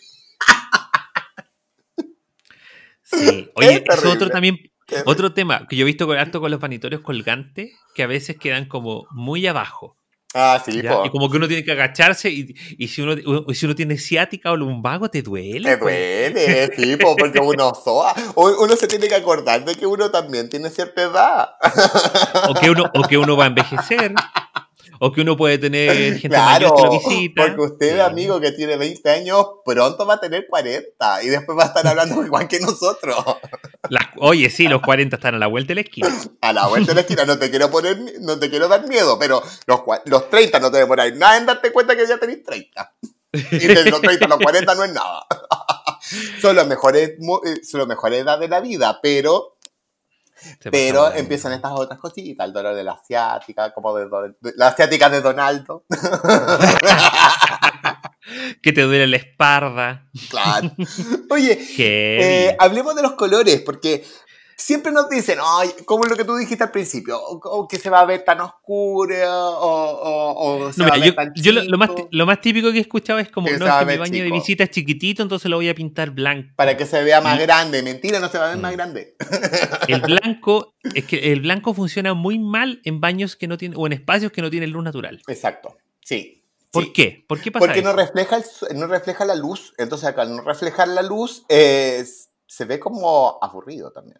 Sí. Oye, es, otro también eh, Otro tema que yo he visto con los vanitorios colgantes, que a veces quedan como muy abajo. Ah, sí, Y como que uno tiene que agacharse y, si, uno, si uno tiene ciática o lumbago, te duele. Te pues? duele, sí, porque uno soa. Uno se tiene que acordar de que uno también tiene cierta edad. uno, o que uno va a envejecer. o que uno puede tener gente mayor que lo visita. Porque usted, amigo que tiene 20 años, pronto va a tener 40 y después va a estar hablando igual que nosotros. oye, sí, los 40 están a la vuelta de la esquina. A la vuelta de la esquina, no te quiero poner, no te quiero dar miedo, pero los, los 30 no te demoráis nada en darte cuenta que ya tenéis 30. Y los 30 los 40 no es nada. Son, los mejores, eh, son las mejores edades de la vida, pero Pero empiezan estas otras cositas, el dolor de la asiática, como de, la asiática de Donaldo. que te duele la espalda. Claro. Oye, eh, hablemos de los colores, porque siempre nos dicen, ay, como lo que tú dijiste al principio, o, que se va a ver tan oscuro, o, se va a ver tan yo lo, más, típico que he escuchado es como, no, que mi baño de visita es chiquitito, entonces lo voy a pintar blanco. Para que se vea más grande. Mentira, no se va a ver más mm. grande. El blanco, es que el blanco funciona muy mal en baños que no tienen, o en espacios que no tienen luz natural. Exacto, sí. ¿Por qué? ¿Por qué pasa Porque No, refleja no refleja la luz. Entonces, al no reflejar la luz, eh, se ve como aburrido también.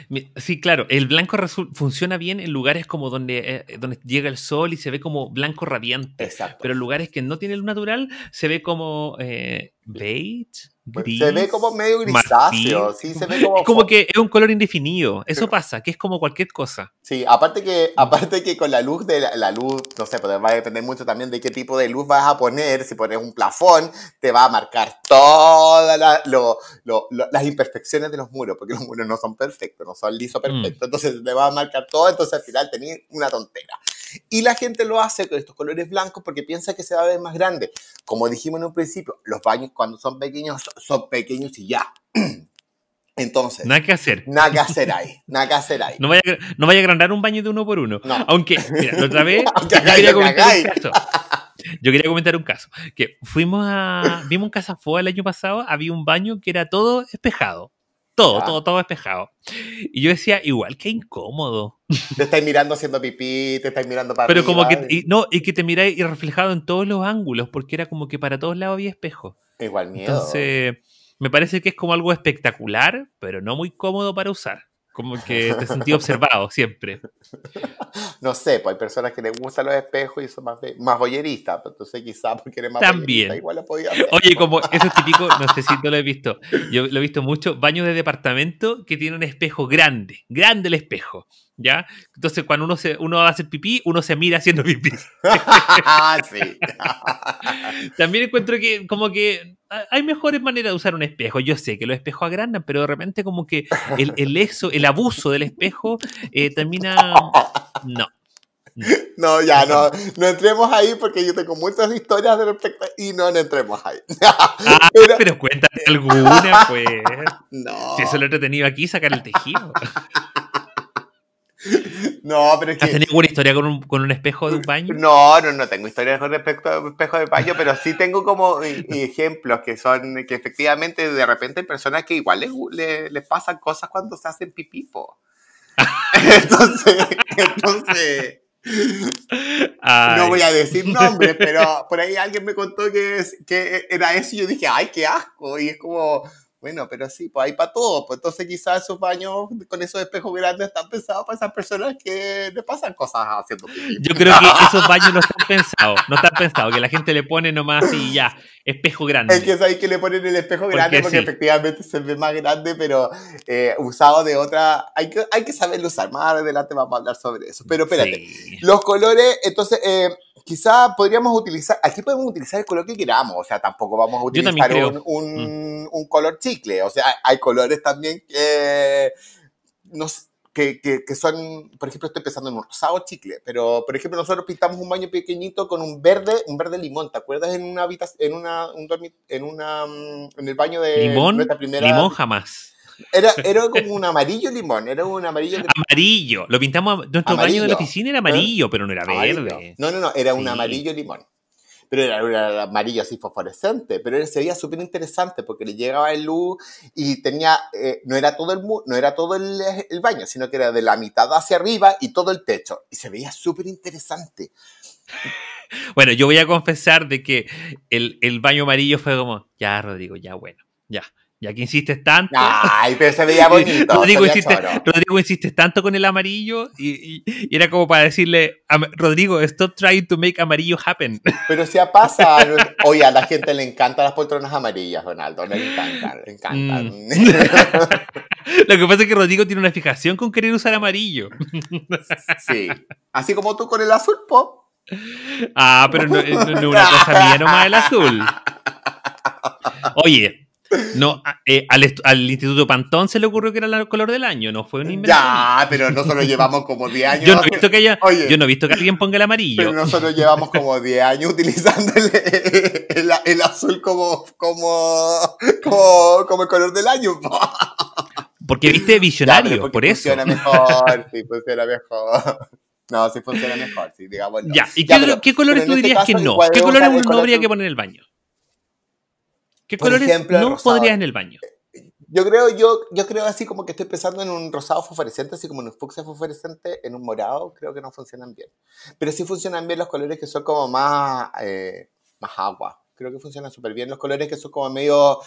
Sí, claro, el blanco funciona bien en lugares como donde, eh, donde llega el sol y se ve como blanco radiante. Pero en lugares que no tiene luz natural se ve como eh, beige. Pues, se ve como medio grisáceo, sí, se ve como... como que es un color indefinido, eso pasa, que es como cualquier cosa. Sí, aparte que, aparte que con la luz, de la, luz, no sé, pues, va a depender mucho también de qué tipo de luz vas a poner, si pones un plafón, te va a marcar todas las imperfecciones de los muros, porque los muros no son perfectos, son liso mm. perfecto, entonces te va a marcar todo, entonces al final tenés una tontera. Y la gente lo hace con estos colores blancos porque piensa que se va a ver más grande. Como dijimos en un principio, los baños cuando son pequeños son pequeños y ya. Entonces. Nada que hacer. Nada que hacer ahí. Nada que hacer ahí. No vaya, no vaya a agrandar un baño de uno por uno. Aunque, mira, otra vez. yo, quería comentar un caso. Que fuimos a. Vimos casa fue el año pasado, había un baño que era todo espejado. Todo, todo, todo despejado. Y yo decía, igual que incómodo. Te estáis mirando haciendo pipí, te estáis mirando para Pero como que, no, y que te miráis y reflejado en todos los ángulos, porque era como que para todos lados había espejo. Igual miedo. Entonces, me parece que es como algo espectacular, pero no muy cómodo para usar. Como que te sentí observado siempre. No sé, pues hay personas que les gustan los espejos y son más, más pero pues, entonces quizá porque eres más También. igual lo podía Oye, como eso es típico, no sé si tú lo he visto, yo lo he visto mucho, baños de departamento que tiene un espejo grande, grande el espejo. Entonces, cuando uno, se, uno hace pipí, uno se mira haciendo pipí. También encuentro que como que ah, hay mejores maneras de usar un espejo. Yo sé que los espejos agrandan, pero de repente como que el, el, el abuso del espejo eh, termina... No. No, ya no, no entremos ahí porque yo tengo muchas historias de respecto y no, entremos ahí. Ah, pero, pero, cuéntate alguna, pues. Si eso lo he entretenido aquí, sacar el tejido. No, pero es que. ¿Has tenido alguna historia con un, con un, espejo de un baño? No, no, no tengo historias con respecto a un espejo de baño, pero sí tengo como e, ejemplos que son que efectivamente de repente hay personas que igual les, les, pasan cosas cuando se hacen pipipo. entonces, entonces. No voy a decir nombres, pero por ahí alguien me contó que, es, que era eso y yo dije, ay, qué asco. Y es como, bueno, pero sí, pues hay para todo. Pues entonces quizás esos baños con esos espejos grandes están pensados para esas personas que le pasan cosas haciendo Yo creo que esos baños no están pensados, no están pensados, que la gente le pone nomás y ya, espejo grande. Es que es que le ponen el espejo grande porque, efectivamente se ve más grande, pero eh, usado de otra... Hay que, hay que saberlo usar, más adelante vamos a hablar sobre eso. Pero espérate, los colores, entonces... Eh, quizá podríamos utilizar, aquí podemos utilizar el color que queramos, o sea, tampoco vamos a utilizar un, mm. un, color chicle, o sea, hay colores también que, que, que, son, por ejemplo, estoy pensando en un rosado chicle, pero por ejemplo nosotros pintamos un baño pequeñito con un verde, un verde limón, ¿te acuerdas en una habitación, en una, en una, mm, en el baño de nuestra primera limón jamás era, como un amarillo limón, era un amarillo Amarillo, lo pintamos, nuestro baño de la oficina era amarillo, pero no era verde. No, no, no, era un amarillo limón. Pero era, amarillo así fosforescente, pero era, se veía súper interesante porque le llegaba el luz y tenía, eh, no era todo, el, no era todo baño, sino que era de la mitad hacia arriba y todo el techo. Y se veía súper interesante. Bueno, yo voy a confesar de que el, el, baño amarillo fue como, ya, Rodrigo, ya, bueno, ya. Y aquí insistes tanto. Ay, pero se veía bonito. Rodrigo, insiste, tanto con el amarillo y, era como para decirle, Rodrigo, stop trying to make amarillo happen. Pero si pasa. Oye, a la gente le encantan las poltronas amarillas, Ronaldo. Le encantan, le encantan. Mm. Lo que pasa es que Rodrigo tiene una fijación con querer usar amarillo. Sí. Así como tú con el azul, pop. Ah, pero no, no, una cosa mía nomás el azul. Oye, no, eh, al, Instituto Pantón se le ocurrió que era el color del año, no fue un invento. Ya, pero nosotros llevamos como 10 años. Yo no, he visto que yo no he visto que alguien ponga el amarillo. Pero nosotros llevamos como 10 años utilizando el, azul como, como, como, el color del año. Porque viste visionario, por eso. Funciona mejor, sí, funciona mejor. No, si funciona mejor, sí, digamos. Ya, ¿y qué, colores tú este dirías que no? ¿Qué colores no habría que poner en el baño? ¿Qué colores ejemplo, no podrías en el baño? Eh, yo creo, yo, yo creo así como que estoy pensando en un rosado fosforescente, así como en un fucsia fosforescente, en un morado, creo que no funcionan bien. Pero sí funcionan bien los colores que son como más, eh, más agua. Creo que funcionan súper bien los colores que son como medio,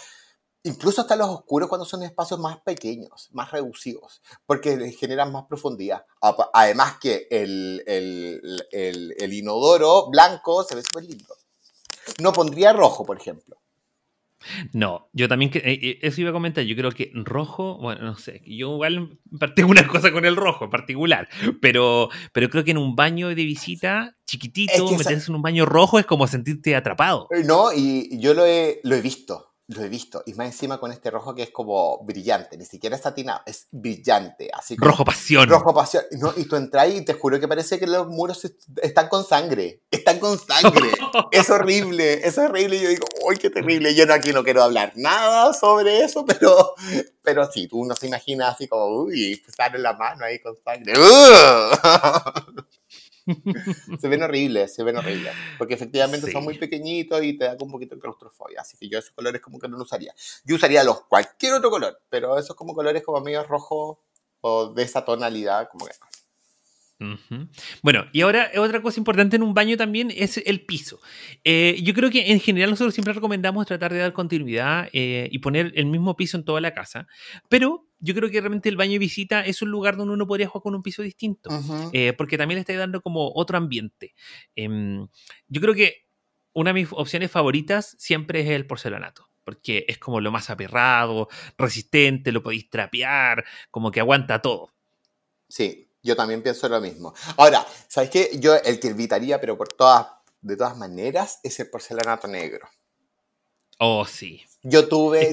incluso hasta los oscuros cuando son espacios más pequeños, más reducidos, porque generan más profundidad. Además que el, el, el inodoro blanco se ve súper lindo. No pondría rojo, por ejemplo. No, yo también, eh, eh, eso iba a comentar, yo creo que rojo, bueno, no sé, yo igual tengo una cosa con el rojo en particular, pero, pero creo que en un baño de visita chiquitito, meterse en un baño rojo es como sentirte atrapado. No, y yo lo he, visto, lo he visto, y más encima con este rojo que es como brillante, ni siquiera es satinado, es brillante, así Rojo pasión. Rojo pasión, no, y tú entras y te juro que parece que los muros están con sangre con sangre. es horrible, es horrible. yo digo, uy, qué terrible! Yo no, aquí no quiero hablar nada sobre eso, pero, pero sí, tú no se imaginas así como, uy, sale la mano ahí con sangre. se ven horribles, se ven horribles. Porque efectivamente son muy pequeñitos y te da un poquito de claustrofobia. Así que yo esos colores como que no los usaría. Yo usaría los cualquier otro color, pero esos como colores como medio rojo o de esa tonalidad, como que bueno, y ahora otra cosa importante en un baño también es el piso. Eh, yo creo que en general nosotros siempre recomendamos tratar de dar continuidad eh, y poner el mismo piso en toda la casa, pero yo creo que realmente el baño de visita es un lugar donde uno podría jugar con un piso distinto, eh, porque también le está dando como otro ambiente. Em, yo creo que una de mis opciones favoritas siempre es el porcelanato porque es como lo más aperrado, resistente, lo podéis trapear, como que aguanta todo. Sí, yo también pienso lo mismo. Ahora, ¿sabes qué? Yo el que evitaría, pero por todas, de todas maneras, es el porcelanato negro. Oh, sí. Yo tuve,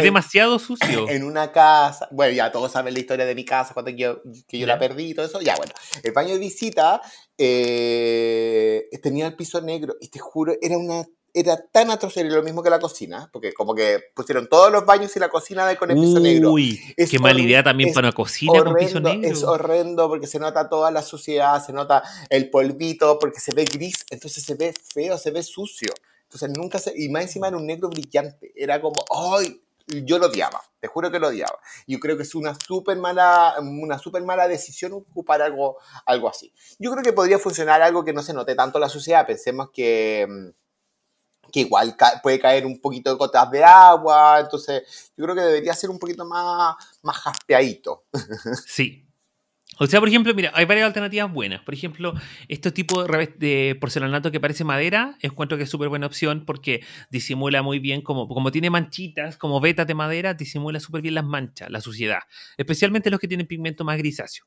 demasiado sucio. En una casa, bueno, ya todos saben la historia de mi casa, cuando yo, que yo la perdí y todo eso. Ya, bueno, el baño de visita eh, tenía el piso negro y te juro, era una era tan atroz, era lo mismo que la cocina, porque como que pusieron todos los baños y la cocina de con el piso negro. qué mala idea también para una cocina con piso negro. Es horrendo porque se nota toda la suciedad, se nota el polvito, porque se ve gris, entonces se ve feo, se ve sucio. Entonces nunca se... Y más encima era un negro brillante, era como, ¡ay! Yo lo odiaba, te juro que lo odiaba. Yo creo que es una súper mala, una super mala decisión ocupar algo, algo así. Yo creo que podría funcionar algo que no se note tanto la suciedad. Pensemos que mm, que igual puede caer un poquito de gotas de agua, entonces yo creo que debería ser un poquito más, más jaspeadito. Sí. O sea, por ejemplo, mira, hay varias alternativas buenas. Por ejemplo, este tipo de, porcelanato que parece madera, encuentro que es súper buena opción porque disimula muy bien, como, como tiene manchitas, como vetas de madera, disimula súper bien las manchas, la suciedad, especialmente los que tienen pigmento más grisáceo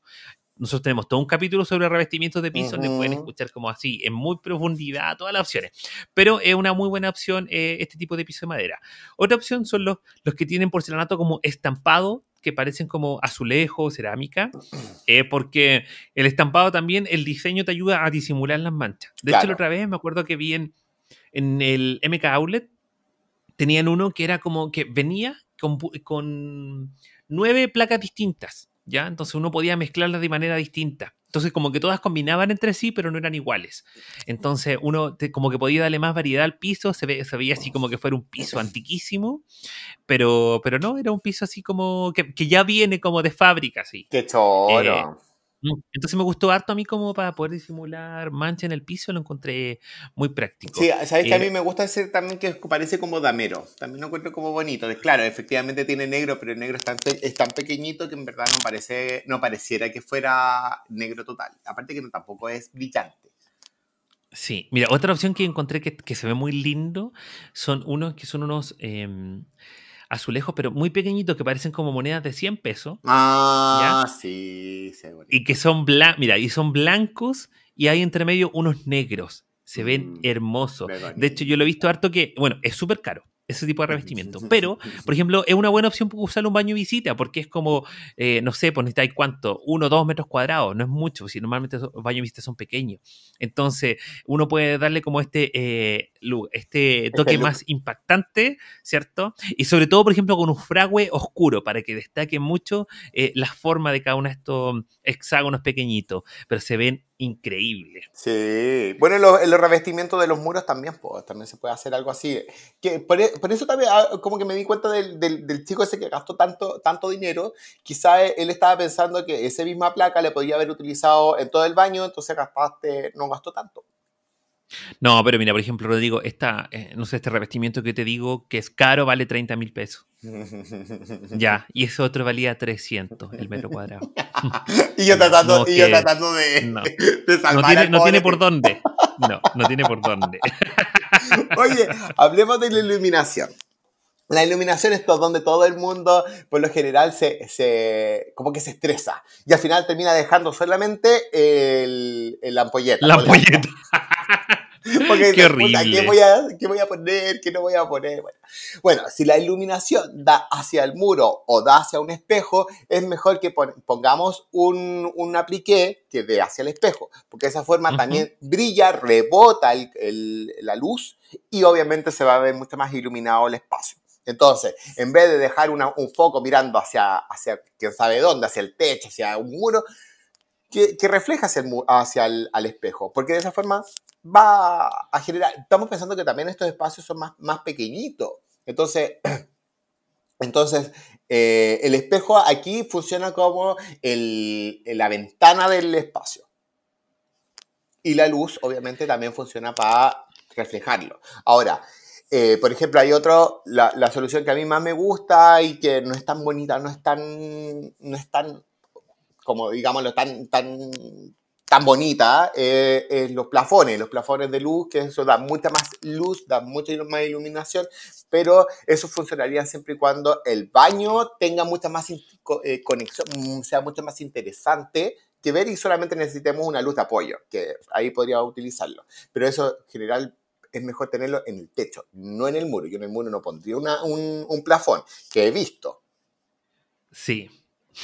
nosotros tenemos todo un capítulo sobre revestimientos de piso, donde pueden escuchar como así, en muy profundidad, todas las opciones. Pero es una muy buena opción eh, este tipo de piso de madera. Otra opción son los, los que tienen porcelanato como estampado, que parecen como azulejo, cerámica, eh, porque el estampado también, el diseño te ayuda a disimular las manchas. De hecho, la otra vez me acuerdo que vi en, en, el MK Outlet, tenían uno que era como que venía con nueve placas distintas ¿ya? Entonces uno podía mezclarlas de manera distinta. Entonces como que todas combinaban entre sí, pero no eran iguales. Entonces uno como que podía darle más variedad al piso, se, ve, veía así como que fuera un piso antiquísimo, pero, pero no, era un piso así como que, ya viene como de fábrica, así. ¡Qué choro! Eh, Mm, entonces me gustó harto a mí como para poder disimular mancha en el piso, lo encontré muy práctico. Sí, sabes que a eh, mí me gusta ese también que parece como damero, también lo encuentro como bonito. Claro, efectivamente tiene negro, pero el negro es tan, pequeñito que en verdad no, parece, no pareciera que fuera negro total. Aparte que tampoco es brillante. Sí, mira, otra opción que encontré que, se ve muy lindo son unos que son unos... Em, azulejos, pero muy pequeñitos que parecen como monedas de 100 pesos. Ah, sí, seguro. Y que son, mira, y son blancos y hay entre medio unos negros. Se ven mm, hermosos. De hecho, yo lo he visto harto que, bueno, es súper caro ese tipo de revestimiento. Pero, por ejemplo, es una buena opción usar un baño visita, porque es como, eh, no sé, pues necesitáis cuánto, uno o dos metros cuadrados, no es mucho, si normalmente los baños visitas son pequeños. Entonces, uno puede darle como este, eh, este, este toque más impactante, ¿cierto? Y sobre todo, por ejemplo, con un fragüe oscuro, para que destaque mucho eh, la forma de cada uno de estos hexágonos pequeñitos, pero se ven increíble. Sí, bueno, el los, revestimientos de los muros también, pues, también se puede hacer algo así. Que por, e, eso también, ah, como que me di cuenta del, del, chico ese que gastó tanto, tanto dinero, quizá e, él estaba pensando que esa misma placa le podía haber utilizado en todo el baño, entonces gastaste, no gastó tanto. No, pero mira, por ejemplo, Rodrigo, esta, eh, no sé, este revestimiento que te digo que es caro vale 30 mil pesos. ya, y ese otro valía 300 el metro cuadrado. y yo tratando, de, no. no tiene, por dónde. No, no tiene por dónde. Oye, hablemos de la iluminación. La iluminación es donde todo el mundo, por lo general, se, como que se estresa. Y al final termina dejando solamente el, el ampolleta. La ampolleta. qué horrible. ¿qué, voy a, poner? ¿Qué no voy a poner? Bueno, si la iluminación da hacia el muro o da hacia un espejo, es mejor que pongamos un, un apliqué que dé hacia el espejo, porque de esa forma también brilla, rebota la luz y obviamente se va a ver mucho más iluminado el espacio. Entonces, en vez de dejar un foco mirando hacia, hacia quién sabe dónde, hacia el techo, hacia un muro, que, refleja hacia el, espejo, porque de esa forma va a generar, estamos pensando que también estos espacios son más, más pequeñitos. Entonces, entonces eh, el espejo aquí funciona como la ventana del espacio. Y la luz, obviamente, también funciona para reflejarlo. Ahora, eh, por ejemplo, hay otro, la, la, solución que a mí más me gusta y que no es tan bonita, no es tan, no es tan, como digámoslo, tan, tan tan bonita eh, los plafones, los plafones de luz, que eso da mucha más luz, da mucha más iluminación, pero eso funcionaría siempre y cuando el baño tenga mucha más eh, conexión, mm, sea mucho más interesante que ver y solamente necesitemos una luz de apoyo, que ahí podría utilizarlo. Pero eso en general es mejor tenerlo en el techo, no en el muro. Yo en el muro no pondría un, plafón, que he visto. Sí.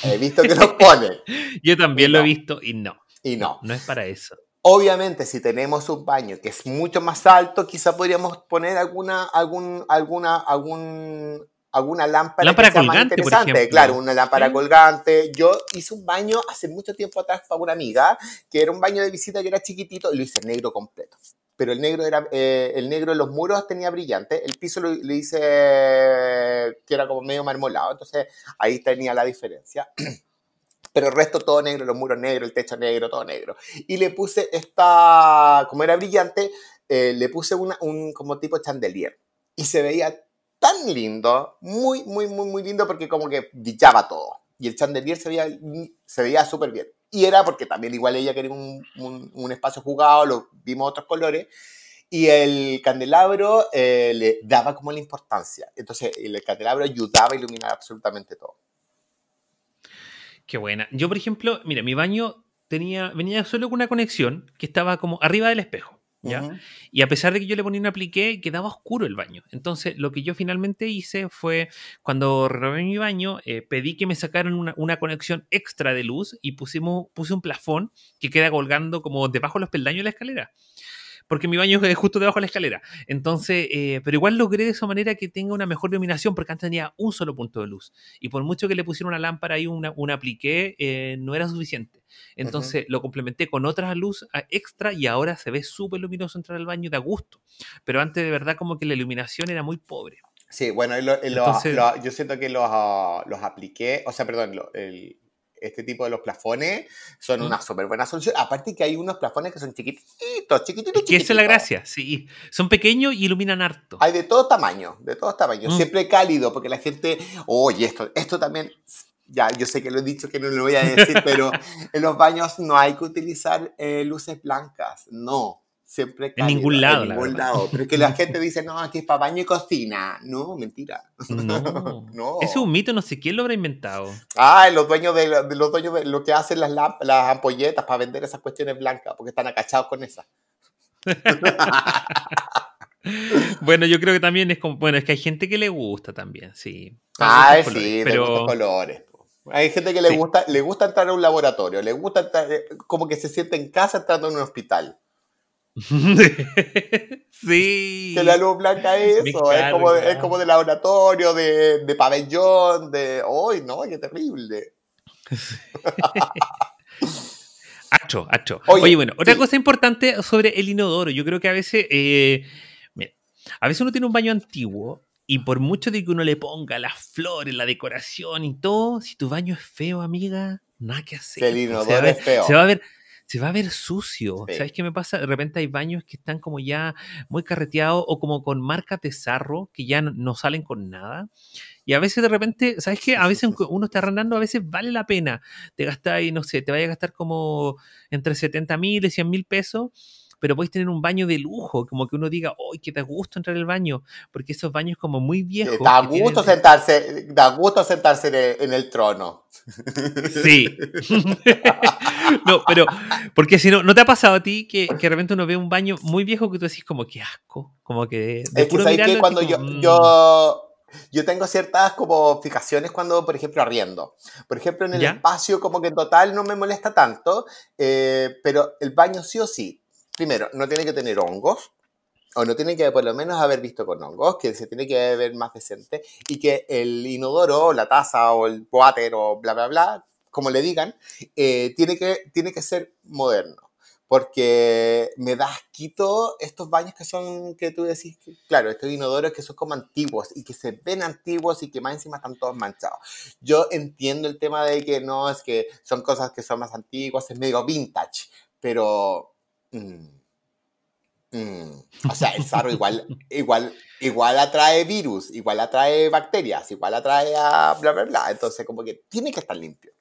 He visto que lo ponen. Yo también lo he visto y no. Y no. No es para eso. Obviamente, si tenemos un baño que es mucho más alto, quizá podríamos poner alguna, algún, alguna, algún, alguna lámpara, colgante, Por ejemplo. claro, una lámpara colgante. Yo hice un baño hace mucho tiempo atrás para una amiga, que era un baño de visita que era chiquitito, y lo hice negro completo. Pero el negro era, eh, el negro en los muros tenía brillante, el piso lo hice que era como medio marmolado, entonces ahí tenía la diferencia. pero el resto todo negro, los muros negros, el techo negro, todo negro. Y le puse esta, como era brillante, eh, le puse un como tipo chandelier. Y se veía tan lindo, muy, muy, muy, muy lindo porque como que brillaba todo. Y el chandelier se veía, se veía súper bien. Y era porque también igual ella quería un, un, espacio jugado, lo, vimos otros colores. Y el candelabro eh, le daba como la importancia. Entonces el candelabro ayudaba a iluminar absolutamente todo. Qué buena. Yo, por ejemplo, mira, mi baño tenía, venía solo con una conexión que estaba como arriba del espejo. ¿ya? Y a pesar de que yo le ponía un aplique, quedaba oscuro el baño. Entonces, lo que yo finalmente hice fue, cuando robé mi baño, eh, pedí que me sacaran una, conexión extra de luz y pusimos, puse un plafón que queda colgando como debajo de los peldaños de la escalera porque mi baño es justo debajo de la escalera. Entonces, eh, pero igual logré de esa manera que tenga una mejor iluminación, porque antes tenía un solo punto de luz. Y por mucho que le pusiera una lámpara y una, apliqué, eh, no era suficiente. Entonces, lo complementé con otra luz extra y ahora se ve súper luminoso entrar al baño de a gusto. Pero antes, de verdad, como que la iluminación era muy pobre. Sí, bueno, yo siento que los, ah, los apliqué, o sea, perdón, el, este tipo de los plafones son mm. una súper buena solución. Aparte que hay unos plafones que son chiquititos, chiquititos, chiquititos. Y esa es la gracia, sí. Son pequeños y iluminan harto. Hay de todo tamaño, de todo tamaño. Mm. Siempre cálido, porque la gente, oye, esto, esto también... Ya, yo sé que lo he dicho que no lo voy a decir, pero en los baños no hay que utilizar eh, luces blancas, no siempre en ningún lado. Pero es que la gente dice, no, aquí es para baño y cocina. No, mentira. No. Ese es un mito, no sé quién lo habrá inventado. Ah, los dueños de, los dueños lo que hacen las, las ampolletas para vender esas cuestiones blancas, porque están acachados con esas. bueno, yo creo que también es como, bueno, es que hay gente que le gusta también, sí. Ay, sí, colores. Hay gente que le gusta, le gusta entrar a un laboratorio, le gusta eh, como que se siente en casa entrando en un hospital. sí. Que la luz blanca es eso, es como, de, laboratorio, de, pabellón, de... hoy, no! ¡Qué terrible! Acho, acho. Oye, bueno, otra cosa importante sobre el inodoro. Yo creo que a veces, eh, a veces uno tiene un baño antiguo y por mucho de que uno le ponga las flores, la decoración y todo, si tu baño es feo, amiga, nada que hacer. El inodoro es feo. Se va a ver, se va a ver sucio. ¿Sabes qué me pasa? De repente hay baños que están como ya muy carreteados o como con marca sarro que ya no salen con nada. Y a veces de repente, ¿sabes qué? A veces uno está arrendando, a veces vale la pena. Te gastas, no sé, te vaya a gastar como entre 70 mil y 100 mil pesos pero podéis tener un baño de lujo, como que uno diga, ¡ay, qué te gusto entrar al baño! Porque esos baños como muy eh, viejos. Da gusto sentarse, eh, da gusto sentarse en el, trono. Sí. no, pero, porque si no, ¿no te ha pasado a ti que, de repente uno ve un baño muy viejo que tú decís como, ¡qué asco! Como que... es que, que cuando yo... Mm. yo... Yo tengo ciertas como fijaciones cuando, por ejemplo, arriendo. Por ejemplo, en el espacio como que en total no me molesta tanto, eh, pero el baño sí o sí primero, no tiene que tener hongos, o no tiene que por lo menos haber visto con hongos, que se tiene que ver más decente, y que el inodoro, o la taza, o el water, o bla, bla, bla, como le digan, eh, tiene, que, tiene que ser moderno porque me da asquito estos baños que son, que tú decís, claro, estos inodoros que son como antiguos y que se ven antiguos y que más encima están todos manchados. Yo entiendo el tema de que no, es que son cosas que son más antiguas, es medio vintage, pero Mm, mm. O sea, el sarro igual, igual, igual atrae virus, igual atrae bacterias, igual atrae a bla, bla, bla. Entonces, como que tiene que estar limpio.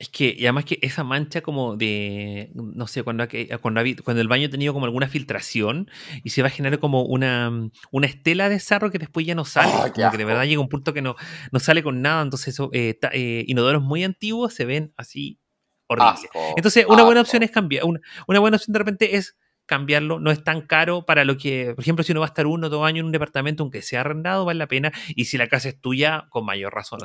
Es que, y además que esa mancha como de, no sé, cuando, cuando, cuando, el baño ha tenido como alguna filtración y se va a generar como una, estela de sarro que después ya no sale, ah, que de verdad llega un punto que no, no sale con nada, entonces eso, eh, eh, inodoros muy antiguos se ven así entonces, una buena opción es cambiar. Una, una buena opción de repente es cambiarlo, no es tan caro para lo que, por ejemplo, si uno va a estar uno o dos años en un departamento, aunque sea arrendado, vale la pena, y si la casa es tuya, con mayor razón.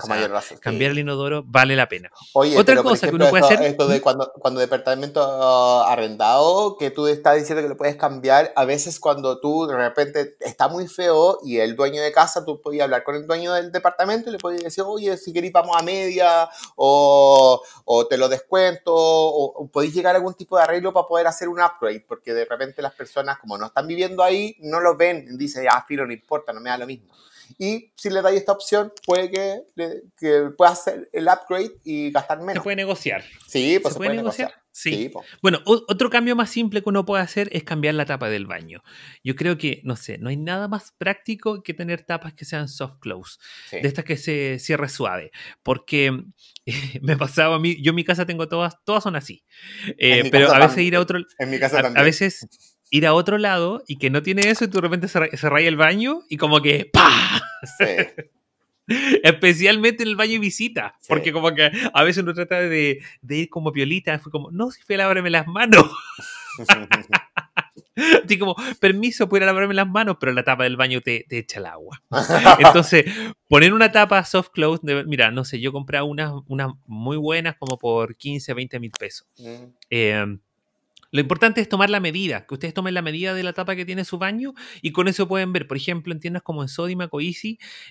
cambiar el inodoro vale la pena. Otra cosa que uno puede hacer... de cuando, cuando departamento ah, arrendado, que tú estás diciendo que lo puedes cambiar, a veces cuando tú de repente está muy feo y el dueño de casa, tú podías hablar con el dueño del departamento y le podías decir, oye, si queréis vamos a media, o, te lo descuento, o, podéis llegar a algún tipo de arreglo para poder hacer un upgrade, porque de repente las personas, como no están viviendo ahí, no lo ven, dicen, ah, filo, no importa, no me da lo mismo. Y si le dais esta opción, puede que, pueda hacer el upgrade y gastar menos. Se puede negociar. Sí, pues se, puede, negociar. Sí. Pues. Bueno, otro cambio más simple que uno puede hacer es cambiar la tapa del baño. Yo creo que, no sé, no hay nada más práctico que tener tapas que sean soft close, de estas que se cierre suave, porque me pasaba a mí, yo en mi casa tengo todas, todas son así, eh, pero a veces ir a otro... En mi casa también. A veces ir a otro lado y que no tiene eso y tú de repente se, raya el baño y como que ¡pah! Sí. Especialmente en el baño y visita, porque como que a veces uno trata de, ir como piolita, fue como, no, si fue a lavarme las manos. Así como, permiso, puedo a lavarme las manos, pero la tapa del baño te, echa el agua. Entonces, poner una tapa soft close, mira, no sé, yo compré unas, muy buenas como por 15, 20 mil pesos. Eh, lo importante es tomar la medida, que ustedes tomen la medida de la tapa que tiene su baño y con eso pueden ver, por ejemplo, en tiendas como en Sodima o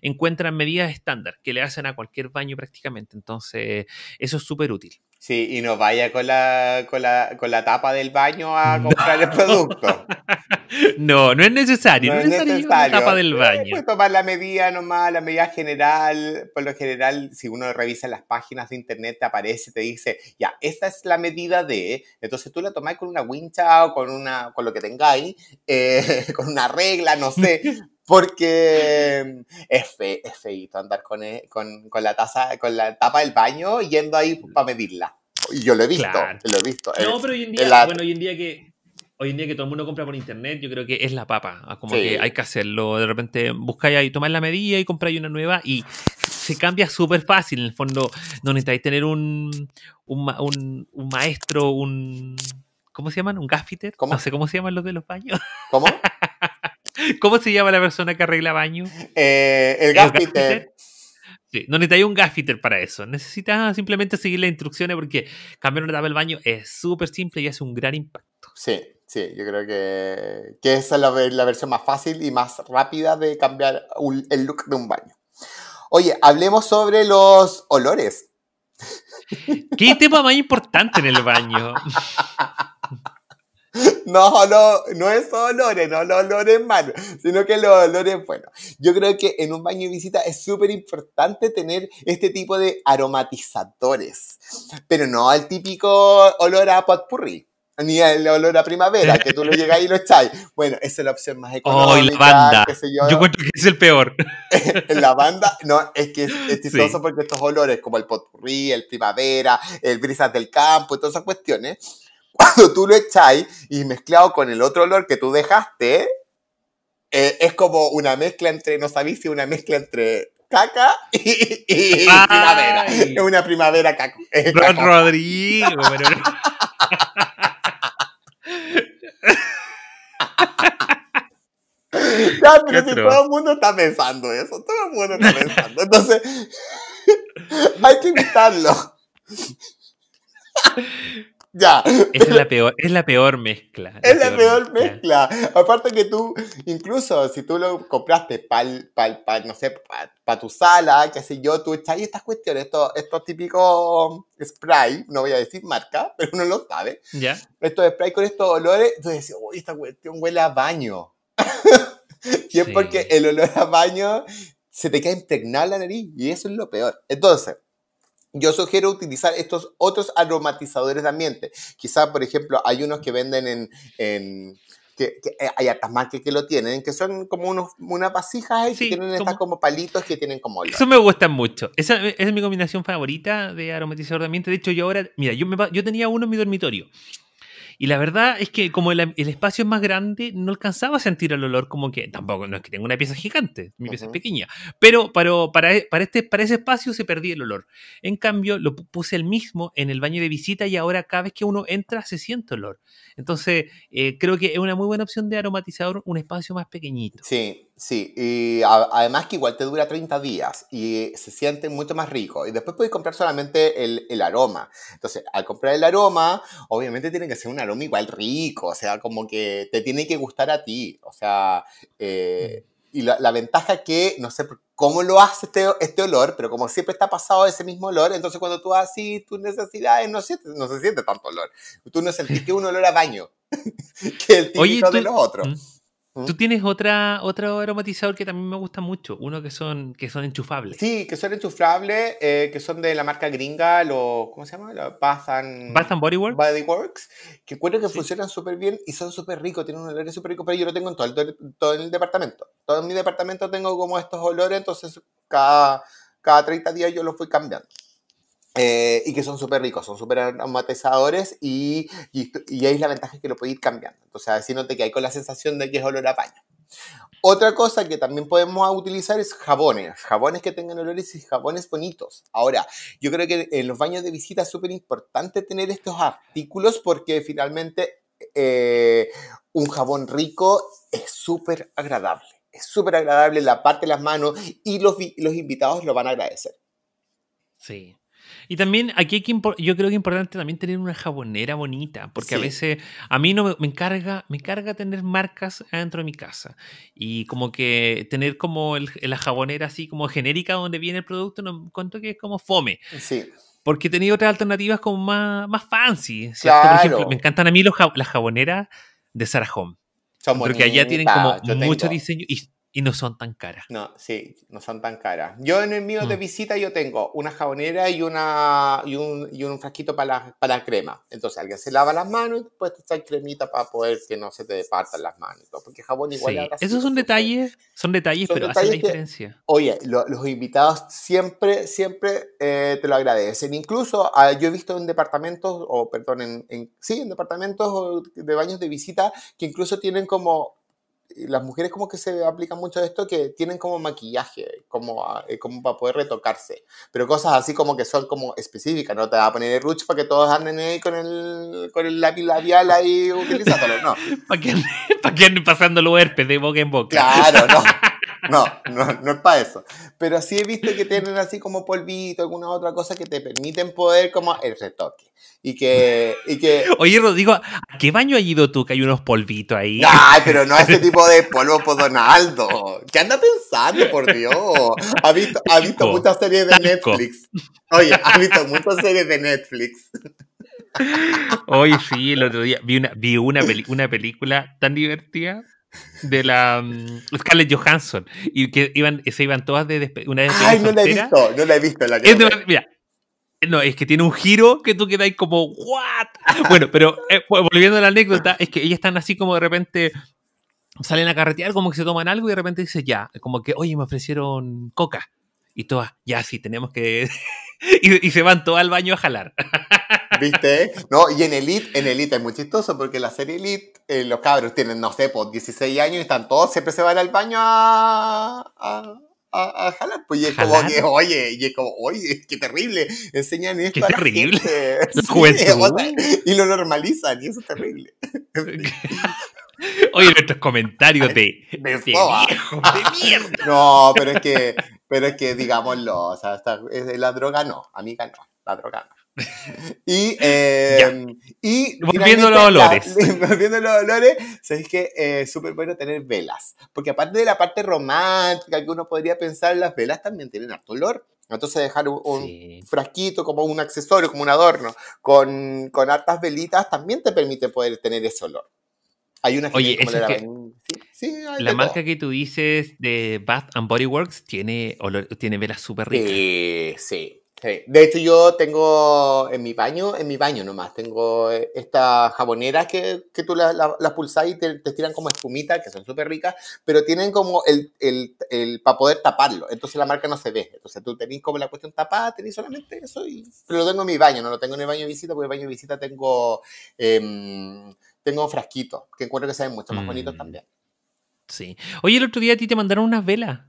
encuentran medidas estándar que le hacen a cualquier baño prácticamente. Entonces, eso es súper útil. Sí, y no vaya con la, con la, con la tapa del baño a comprar el producto. No, no es necesario. No, es necesario, necesario. la tapa del eh, baño. Puedes tomar la medida nomás, la medida general. Por lo general, si uno revisa las páginas de internet, te aparece, te dice, ya, esta es la medida de. Entonces tú la tomás con una wincha o con, una, con lo que tengáis, eh, con una regla, no sé porque es, fe, es andar con, e, con, con, la taza, con la tapa del baño yendo ahí mm. para medirla. Y Yo lo he visto, lo he visto. No, pero hoy en día, bueno, hoy en día que, hoy en día que todo el mundo compra por internet, yo creo que es la papa. Ah, como que hay que hacerlo. De repente buscáis ahí, tomáis la medida y compráis una nueva y se cambia súper fácil. En el fondo, no necesitáis tener un, un, un, maestro, un. ¿Cómo se llaman? ¿Un gaffiter? No sé cómo se llaman los de los baños. ¿Cómo? ¿Cómo se llama la persona que arregla baño? Eh, el gaffiter. Sí, no necesitas un gaffiter para eso. Necesitas simplemente seguir las instrucciones porque cambiar una tapa del baño es súper simple y hace un gran impacto. Sí, sí, yo creo que, es la, la, versión más fácil y más rápida de cambiar el look de un baño. Oye, hablemos sobre los olores. ¿Qué tema más importante en el baño? No, no, no es olores, no los olores malos, sino que los olores buenos. Yo creo que en un baño de visita es súper importante tener este tipo de aromatizadores, pero no el típico olor a potpourri ni el olor a primavera, que tú lo llegas y lo echas, Bueno, esa es la opción más económica. Oh, lavanda. yo. cuento que es el peor. la banda, no, es que es, chistoso porque estos olores, como el potpourri, el primavera, el brisas del campo y todas esas cuestiones, cuando tú lo echáis y mezclado con el otro olor que tú dejaste, eh, es como una mezcla entre, no sabéis si una mezcla entre caca y, primavera. Es una primavera caca. Ron pero... si todo el mundo está pensando eso, todo el mundo está pensando. Entonces, hay que evitarlo. Es la peor, es la peor mezcla. Es la, peor, mezcla. Aparte que tú, incluso si tú lo compraste para, no sé, para tu sala, qué sé yo, tú echas estas cuestiones, estos, estos típicos spray, no voy a decir marca, pero uno lo sabe. Ya. Estos spray con estos olores, tú dices, uy, esta cuestión huele a baño. y es porque el olor a baño se te queda impregnado en la nariz y eso es lo peor. Entonces, yo sugiero utilizar estos otros aromatizadores de ambiente. Quizá, por ejemplo, hay unos que venden en... Eh, hay hartas marcas que lo tienen, que son como unos, unas vasijas y que tienen estas como palitos que tienen como Eso me gusta mucho. Esa, es mi combinación favorita de aromatizador de ambiente. De hecho, yo ahora, mira, yo tenía uno en mi dormitorio y la verdad es que como el, espacio es más grande, no alcanzaba a sentir el olor como que tampoco, no es que tenga una pieza gigante, mi pieza es pequeña, pero para, para, este, para ese espacio se perdía el olor. En cambio, lo puse el mismo en el baño de visita y ahora cada vez que uno entra se siente olor. Entonces, eh, creo que es una muy buena opción de aromatizador un espacio más pequeñito. Sí, Sí, y además que igual te dura 30 días y se siente mucho más rico. Y después puedes comprar solamente el, aroma. Entonces, al comprar el aroma, obviamente tiene que ser un aroma igual rico, o sea, como que te tiene que gustar a ti. O sea, eh, mm. y la, la, ventaja que, no sé cómo lo hace este, este olor, pero como siempre está pasado ese mismo olor, entonces cuando tú haces tus necesidades no, no se siente tanto olor. Tú no sentiste que un olor a baño, que el típico de los otros. Mm. ¿Mm? Tú tienes otra, otro aromatizador que también me gusta mucho, uno que son, que son enchufables. Sí, que son enchufables, eh, que son de la marca gringa, los, ¿cómo se llama? Los Bath Body Works. Body Works, que encuentro que funcionan súper bien y son súper ricos, tienen un olor súper rico, pero yo lo tengo en todo el, departamento. Todo mi departamento tengo como estos olores, entonces cada, cada 30 días yo los fui cambiando. Eh, y que son súper ricos, son súper aromatizadores y, y, es la ventaja que lo puedes ir cambiando. Entonces, así no te quedas con la sensación de que es olor a paño. Otra cosa que también podemos utilizar es jabones, jabones que tengan olores y jabones bonitos. Ahora, yo creo que en los baños de visita es súper importante tener estos artículos porque finalmente eh, un jabón rico es súper agradable. Es súper agradable la parte de las manos y los, los invitados lo van a agradecer. Sí, y también aquí hay yo creo que es importante también tener una jabonera bonita, porque a veces a mí no me, encarga, me tener marcas dentro de mi casa y como que tener como la jabonera así como genérica donde viene el producto, no cuento que es como fome. Sí. Porque he tenido otras alternativas como más, más fancy. Claro. Por ejemplo, me encantan a mí los, las jaboneras de Sarah Home. Porque allá tienen como mucho diseño y y no son tan caras. No, sí, no son tan caras. Yo en el mío de mm. visita yo tengo una jabonera y, una, y, un, frasquito para la, para crema. Entonces alguien se lava las manos y después te está cremita para poder que no se te departan las manos. Porque jabón igual... Sí. Esos son detalles, son detalles, pero detalles la diferencia. oye, los invitados siempre, siempre eh, te lo agradecen. Incluso ah, yo he visto en departamentos, o perdón, en, en, sí, en departamentos de baños de visita que incluso tienen como las mujeres como que se aplican mucho de esto que tienen como maquillaje, como, ah, eh, como para poder retocarse, pero cosas así como que son como específicas, no te va a poner el rucho para que todos anden ahí con el, con el lápiz labial ahí utilizándolo, no. para que, herpes de boca en boca. Claro, no. No, no, no es para eso. Pero sí he visto que tienen así como polvito, alguna otra cosa que te permiten poder como el retoque. Y que, y que... Oye, Rodrigo, ¿a qué baño has ido tú que hay unos polvitos ahí? Ay, pero no a ese tipo de polvo por Donaldo. ¿Qué anda pensando, por Dios? Ha visto, muchas series de Netflix. Oye, ha visto muchas series de Netflix. Hoy sí, el otro día vi una, vi una película tan divertida de la mm, Scarlett Johansson y que iban se iban todas de una vez Ay, no la he visto, no la he visto la es mira, no, es que tiene un giro que tú quedáis como what? bueno, pero eh, volviendo a la anécdota, es que ellas están así como de repente salen a carretear, como que se toman algo y de repente dice ya, como que, "Oye, me ofrecieron coca." Y todas, "Ya sí, tenemos que y, y se van todas al baño a jalar." ¿Viste? No, y en Elite, en Elite es muy chistoso porque la serie Elite, eh, los cabros tienen, no sé, por pues, 16 años y están todos, siempre se van al baño a, a jalar. Pues y es como que, oye, y como, oye, qué terrible, enseñan esto. Qué terrible. y lo normalizan, y eso es terrible. oye, nuestros comentarios de, de, mierda. no, pero es que, pero es que digámoslo, o sea, la droga no, amiga no, la droga no. Y, eh, y volviendo los olores. volviendo los olores, sabéis que es eh, súper bueno tener velas. Porque aparte de la parte romántica que uno podría pensar, las velas también tienen alto olor. Entonces dejar un, frasquito como un accesorio, como un adorno, con, con hartas velitas también te permite poder tener ese olor. Hay una Oye, la, marca que tú dices de Bath and Body Works tiene, tiene velas súper ricas. Sí, sí. De hecho, yo tengo en mi baño, en mi baño nomás, tengo eh, estas jaboneras que, tú las la, pulsáis y te, tiran como espumita, que son súper ricas, pero tienen como el, para poder taparlo, entonces la marca no se ve. Entonces tú tenés como la cuestión tapada, tenés solamente eso y pero lo tengo en mi baño, no lo tengo en el baño de visita, porque en el baño de visita tengo, em, tengo frasquitos, que encuentro que se ven mucho más bonitos mm. también. Sí. Oye, el otro día a ti te mandaron unas velas.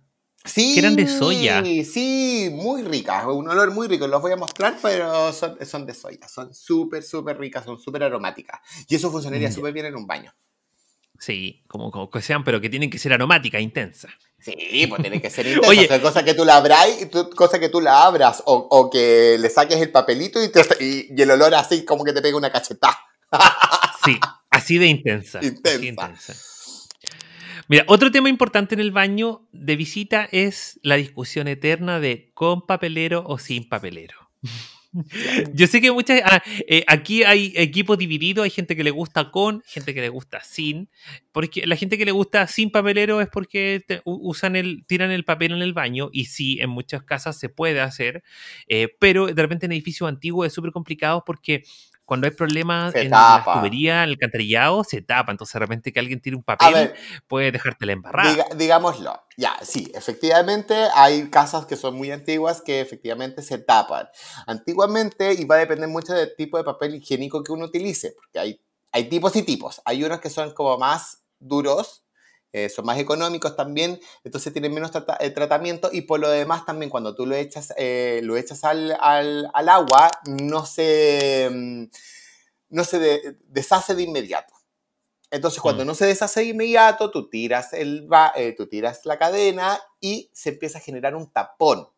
Sí, que eran de soya. Sí, muy ricas, un olor muy rico, los voy a mostrar, pero son, de soya, son súper, súper ricas, son súper aromáticas. Y eso funcionaría súper bien en un baño. Sí, como, que sean, pero que tienen que ser aromáticas, intensas. Sí, pues tienen que ser intensas. Oye, cosa que tú la abras, cosa que tú la abras, o, que le saques el papelito y, y, el olor así como que te pega una cachetada. sí, así de intensa. intensa. Mira, otro tema importante en el baño de visita es la discusión eterna de con papelero o sin papelero. Yo sé que muchas. Ah, eh, aquí hay equipos divididos, hay gente que le gusta con, gente que le gusta sin. Porque la gente que le gusta sin papelero es porque usan el, tiran el papel en el baño, y sí, en muchas casas se puede hacer, eh, pero de repente en edificios antiguos es súper complicado porque cuando hay problemas en la tubería, en el alcantarillado, se tapa. Entonces, de repente que alguien tiene un papel, puede dejártela embarrada. digámoslo, ya, sí, efectivamente hay casas que son muy antiguas que efectivamente se tapan. Antiguamente, y va a depender mucho del tipo de papel higiénico que uno utilice, porque hay, hay tipos y tipos. Hay unos que son como más duros eh, son más económicos también, entonces tienen menos eh, tratamiento y por lo demás también cuando tú lo echas, eh, lo echas al, al, agua no se, mm, no se deshace de inmediato. Entonces, cuando mm. no se deshace de inmediato, tú tiras, el, tú tiras la cadena y se empieza a generar un tapón,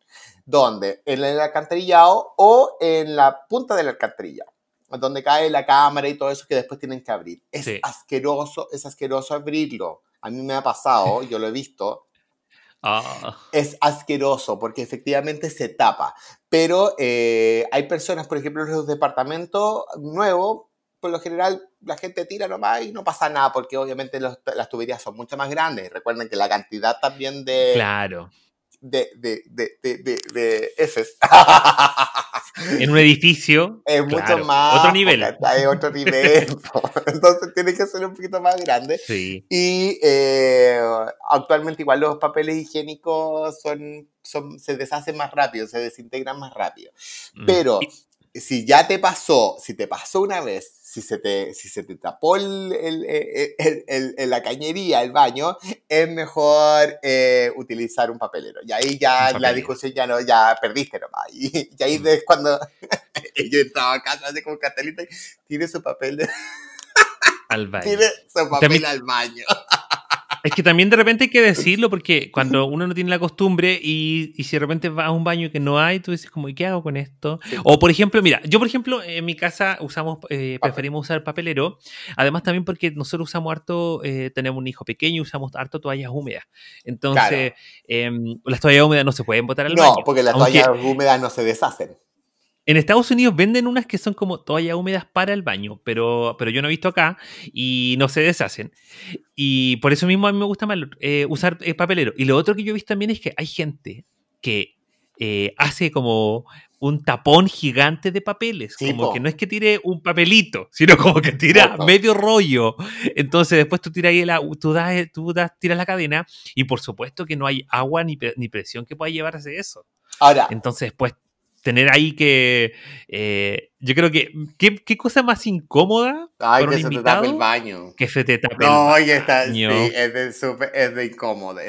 donde en el alcantarillado o en la punta del alcantarillado, donde cae la cámara y todo eso que después tienen que abrir. Es asqueroso, es asqueroso abrirlo a mí me ha pasado, yo lo he visto, ah. es asqueroso porque efectivamente se tapa. Pero eh, hay personas, por ejemplo, en los departamentos nuevos, por lo general la gente tira nomás y no pasa nada porque obviamente las tuberías son mucho más grandes. Recuerden que la cantidad también de... Claro. De, de, de, de, de, de en un edificio. Es mucho más. Otro nivel. Entonces tiene que ser un poquito más grande. Y eh, actualmente igual los papeles higiénicos son, se deshacen más rápido, se desintegran más rápido. Mm. Pero si ya te pasó, si te pasó una vez, si se te, se tapó eh, eh, el, el, el, la cañería, el baño, es mejor eh, utilizar un papelero. Y ahí ya la discusión ya no, ya perdiste nomás. Y, ahí mm. es cuando yo estaba acá, así como cartelita y tiene su papel al baño. Tiene su papel al baño. Es que también de repente hay que decirlo porque cuando uno no tiene la costumbre y, si de repente va a un baño que no hay, tú dices como, ¿y qué hago con esto? O por ejemplo, mira, yo por ejemplo en mi casa usamos, eh, preferimos usar papelero, además también porque nosotros usamos harto, eh, tenemos un hijo pequeño, usamos harto toallas húmedas. Entonces, em, las toallas húmedas no se pueden botar al baño. No, porque las toallas húmedas no se deshacen. En Estados Unidos venden unas que son como toallas húmedas para el baño, pero, pero yo no he visto acá y no se deshacen. Y por eso mismo a mí me gusta más eh, usar el eh, papelero. Y lo otro que yo he visto también es que hay gente que eh, hace como un tapón gigante de papeles. como que no es que tire un papelito, sino como que tira medio rollo. Entonces después tú tiras ahí la, tú das, tiras la cadena y por supuesto que no hay agua ni, ni presión que pueda llevarse eso. Ahora. Entonces después tener ahí que. Eh, yo creo que. ¿qué, cosa más incómoda? Ay, que se te tape el baño. Que se te tape no, el baño. está. es de, super, es de incómodo.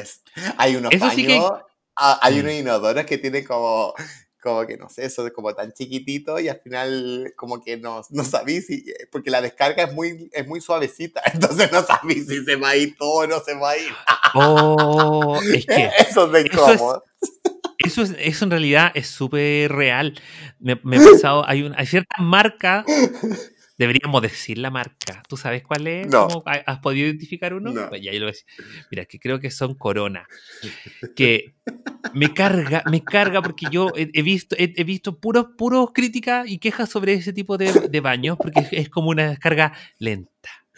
hay unos Eso baños. Ah, hay unos inodoros que tienen como. Como que no sé, eso es como tan chiquitito y al final, como que no, no sabís, si, porque la descarga es muy, es muy suavecita, entonces no sabís si se va a ir todo o no se va a ir. Oh, es que. Eso es de incómodo. Eso, es, eso en realidad es súper real. Me, he pasado, hay, una, cierta marca, deberíamos decir la marca. ¿Tú sabes cuál es? ¿Has podido identificar uno? Pues Mira, que creo que son Corona. Que me carga, me carga porque yo he, visto, he, visto puros, puros críticas y quejas sobre ese tipo de, baños porque es como una descarga lenta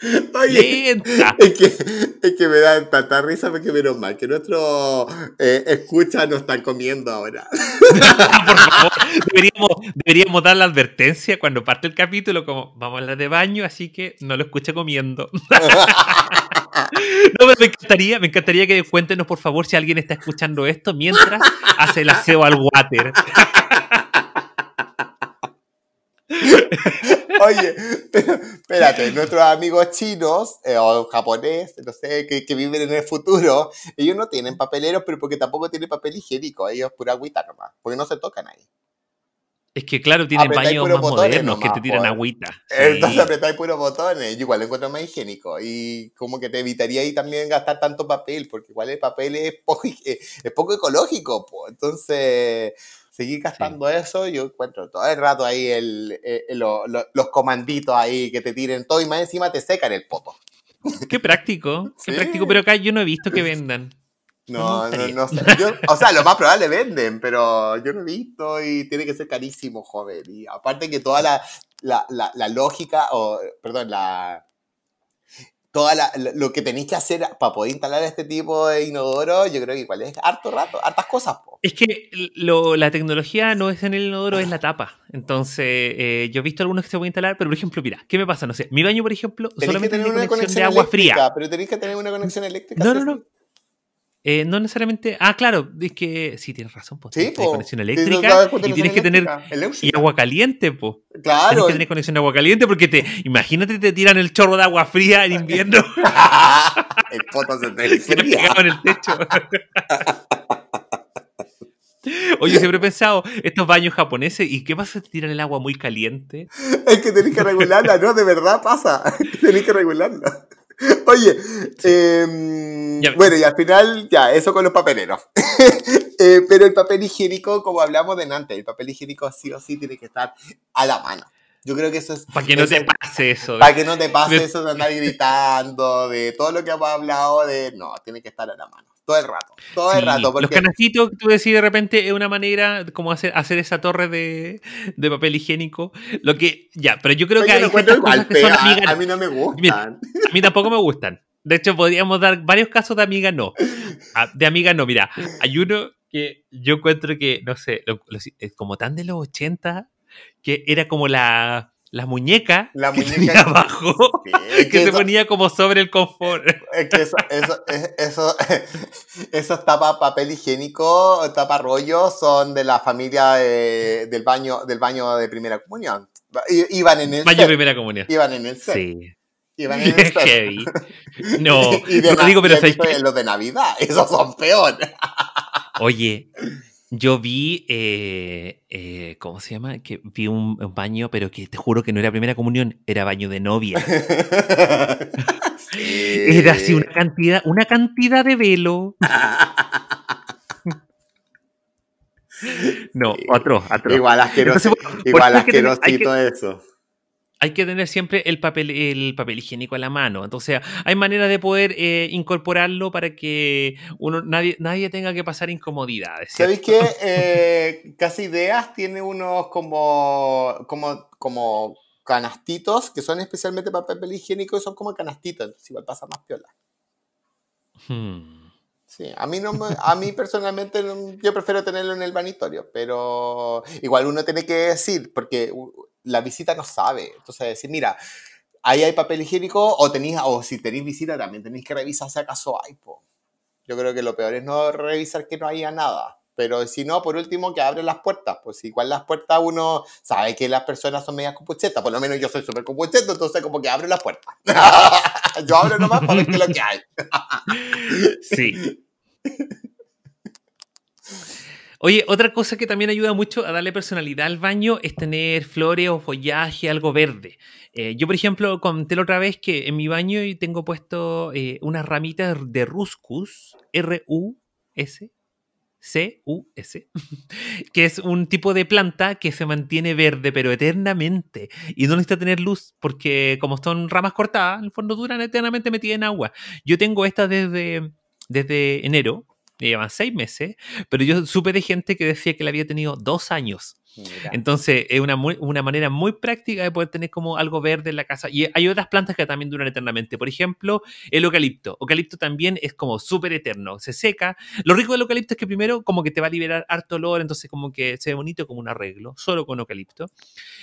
Es, que, me da tanta risa porque menos mal que nuestro eh, escucha no están comiendo ahora. Por deberíamos, dar la advertencia cuando parte el capítulo, como vamos a hablar de baño, así que no lo escuche comiendo. No, me encantaría, me encantaría que cuéntenos, por favor, si alguien está escuchando esto mientras hace el aseo al water. Oye, espérate, nuestros amigos chinos eh, o japoneses, no sé, que, viven en el futuro, ellos no tienen papeleros, pero porque tampoco tienen papel higiénico, ellos pura agüita nomás, porque no se tocan ahí. Es que claro, tienen baños más modernos que te tiran eh. agüita. Entonces apretáis puros botones, igual lo encuentro más higiénico y como que te evitaría ahí también gastar tanto papel, porque igual el papel es poco, ecológico, pues. entonces seguir gastando eso, yo encuentro todo el rato ahí el, eh, eh, los comanditos ahí que te tiren todo y más encima te secan el poto. Qué práctico, qué práctico, pero acá yo no he visto que vendan. No, no, sé. o sea, lo más probable venden, pero yo no he visto y tiene que ser carísimo, joven. Y aparte que toda la, la lógica, o perdón, la, todo lo que tenéis que hacer para poder instalar este tipo de inodoro, yo creo que igual es harto rato, hartas cosas. Es que la tecnología no es en el inodoro, es la ah. tapa. Entonces, eh, yo he visto algunos que se pueden instalar, pero por ejemplo, mira, ¿qué me pasa? No sé, mi baño, por ejemplo, solamente tiene una conexión, de agua fría. Pero tenéis que tener una conexión eléctrica. No, no, no. Eh, no necesariamente. Ah, claro, es que sí, tienes razón, pues. conexión eléctrica y tienes que tener agua caliente, pues. Claro. Tienes que tener conexión de agua caliente porque te imagínate te tiran el chorro de agua fría en invierno. el te en techo. Oye, siempre he pensado, estos baños japoneses, ¿y qué pasa si te tiran el agua muy caliente? Es que tenés que regularla, no, de verdad pasa. tenés que regularla. Oye, em, bueno, y al final, ya, eso con los papeleros. Eh, pero el papel higiénico, como hablamos de antes, el papel higiénico sí o sí tiene que estar a la mano. Yo creo que eso es. Para ¿eh? que no te pase eso. Para que no te pase eso de andar gritando, de todo lo que hemos hablado, de. No, tiene que estar a la mano todo el rato, todo el rato. Los canastitos, tú decís de repente, es una manera como hacer, hacer esa torre de, papel higiénico. Lo que, ya, pero yo creo que hay A mí no me gustan. a mí tampoco me gustan. De hecho, podríamos dar varios casos de amiga no. Ah, de amiga no, mira, hay uno que yo encuentro que, no sé, es como tan de los 80, que era como la la muñeca, la muñeca que tenía abajo, que, se ponía como sobre el confort. Es que eso, eso, esos tapa papel higiénico, tapa rollo, son de la familia del baño, del baño de primera comunión. Iban en el baño de primera comunión. Iban en el set. Sí. Iban en el set. No, y digo, pero y son los de Navidad, esos son peor. Oye, yo vi, eh, eh, ¿cómo se llama? Que vi un, baño, pero que te juro que no era primera comunión, era baño de novia. Era así una cantidad, una cantidad de velo. no, otro, otro. Igual asquerosito, que no igual eso hay que tener siempre el papel, el papel higiénico a la mano. Entonces, hay maneras de poder eh, incorporarlo para que uno, nadie, nadie tenga que pasar incomodidades. ¿Sabéis que eh, Casi Ideas tiene unos como, como, como canastitos que son especialmente para papel higiénico y son como canastitos, igual pasa más piola. Hmm. Sí, a mí, no, a mí personalmente yo prefiero tenerlo en el vanitorio, pero igual uno tiene que decir, porque la visita no sabe. Entonces, decir, mira, ahí hay papel higiénico o tenéis, o si tenéis visita también tenéis que revisar si acaso hay, Yo creo que lo peor es no revisar que no haya nada. Pero si no, por último, que abren las puertas. Pues igual las puertas uno sabe que las personas son medias compuchetas. Por lo menos yo soy súper compucheta, entonces como que abro las puertas. yo abro nomás para ver qué es lo que hay. sí. Oye, otra cosa que también ayuda mucho a darle personalidad al baño es tener flores o follaje, algo verde. Eh, yo, por ejemplo, conté la otra vez que en mi baño tengo puesto eh, unas ramitas de ruscus, R-U-S, C-U-S, que es un tipo de planta que se mantiene verde, pero eternamente. Y no necesita tener luz, porque como son ramas cortadas, en el fondo duran eternamente metidas en agua. Yo tengo estas desde, desde enero, llevan seis meses, pero yo supe de gente que decía que le había tenido dos años. Entonces, es una, manera muy práctica de poder tener como algo verde en la casa. Y hay otras plantas que también duran eternamente. Por ejemplo, el eucalipto. Eucalipto también es como súper eterno. Se seca. Lo rico del eucalipto es que primero como que te va a liberar harto olor, entonces como que se ve bonito como un arreglo, solo con eucalipto.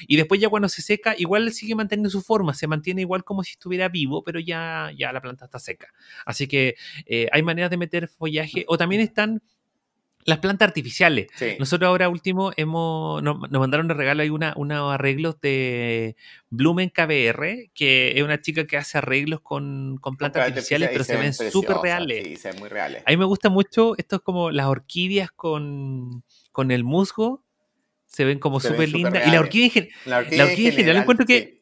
Y después ya cuando se seca, igual sigue manteniendo su forma, se mantiene igual como si estuviera vivo, pero ya, ya la planta está seca. Así que eh, hay maneras de meter follaje. O también están las plantas artificiales. Nosotros ahora último hemos, nos, mandaron de regalo hay una, unos arreglos de Blumen KBR, que es una chica que hace arreglos con, con plantas artificiales, pero se, ven súper reales. Sí, se ven muy reales. A mí me gusta mucho, esto es como las orquídeas con, con el musgo, se ven como súper lindas. Y la orquídea, la orquídea, en, general, encuentro que...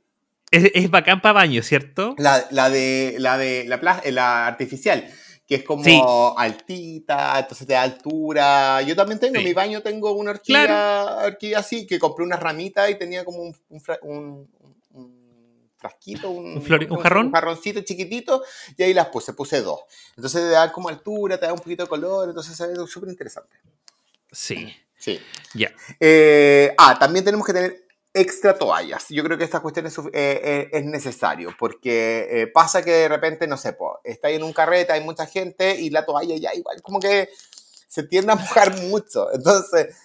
Es, bacán para baño, ¿cierto? La, la de la de la, eh, la artificial que es como altita, entonces te da altura. Yo también tengo, en mi baño tengo una orquídea, así, que compré una ramita y tenía como un, frasquito, un, jarrón? un jarroncito chiquitito, y ahí las puse, puse dos. Entonces te da como altura, te da un poquito de color, entonces es súper interesante. Sí. Sí. Ya. Eh, ah, también tenemos que tener extra toallas. Yo creo que esta cuestión es, eh, eh, necesario, porque eh, pasa que de repente, no sé, está ahí en un carrete, hay mucha gente y la toalla ya igual como que se tiende a mojar mucho. Entonces,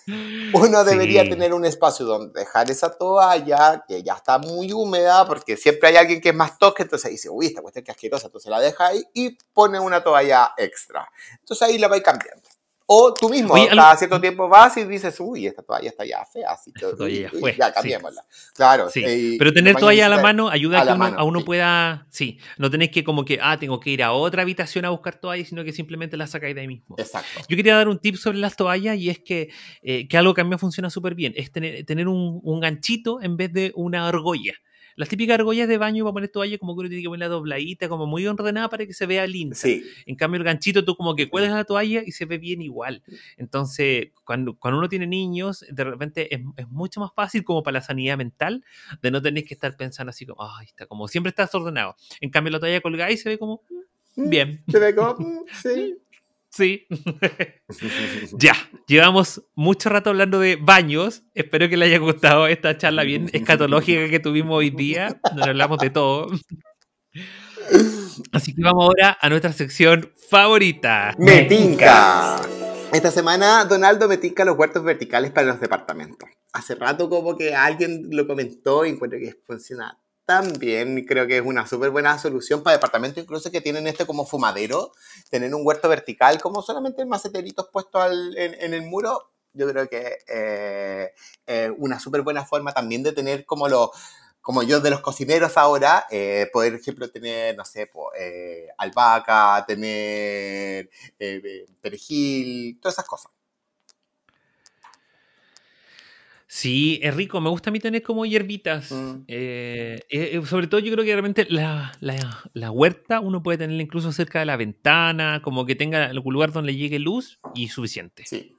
uno debería tener un espacio donde dejar esa toalla que ya está muy húmeda, porque siempre hay alguien que es más toque, entonces dice, uy, esta cuestión que asquerosa, entonces la deja ahí y pone una toalla extra. Entonces ahí la va cambiando. O tú mismo, a cierto tiempo vas y dices, uy, esta toalla está ya fea, así que ya, cambiémosla. Claro. Sí. Eh, pero tener toalla a la mano ayuda a, que uno, a uno pueda, sí, no tenés que como que, ah, tengo que ir a otra habitación a buscar toalla sino que simplemente la sacáis de ahí mismo. Exacto. Yo quería dar un tip sobre las toallas y es que, eh, que algo que a mí me funciona súper bien, es tener, tener un, un ganchito en vez de una argolla. Las típicas argollas de baño para poner toalla, como que uno tiene que poner dobladita, como muy ordenada para que se vea linda. Sí. En cambio, el ganchito tú como que cuelgas la toalla y se ve bien igual. Entonces, cuando, cuando uno tiene niños, de repente es, mucho más fácil como para la sanidad mental de no tener que estar pensando así como, ay, está como siempre estás ordenado. En cambio, la toalla colgada y se ve como mm, mm, bien. Se ve como, mm, sí. Sí. ya, llevamos mucho rato hablando de baños. Espero que les haya gustado esta charla bien escatológica que tuvimos hoy día, donde hablamos de todo. Así que vamos ahora a nuestra sección favorita. Metinca. Esta semana Donaldo metinca los huertos verticales para los departamentos. Hace rato como que alguien lo comentó y encuentro que es funcional también creo que es una súper buena solución para departamentos incluso que tienen este como fumadero, tener un huerto vertical como solamente maceteritos puestos al, en, el muro, yo creo que eh, es una súper buena forma también de tener como los como yo de los cocineros ahora, eh, poder, por ejemplo, tener, no sé, eh, albahaca, tener perejil, todas esas cosas. Sí, es rico. Me gusta a mí tener como hierbitas. Mm. Eh, eh, eh, sobre todo yo creo que realmente la, la, la, huerta uno puede tenerla incluso cerca de la ventana, como que tenga algún lugar donde llegue luz y suficiente. Sí.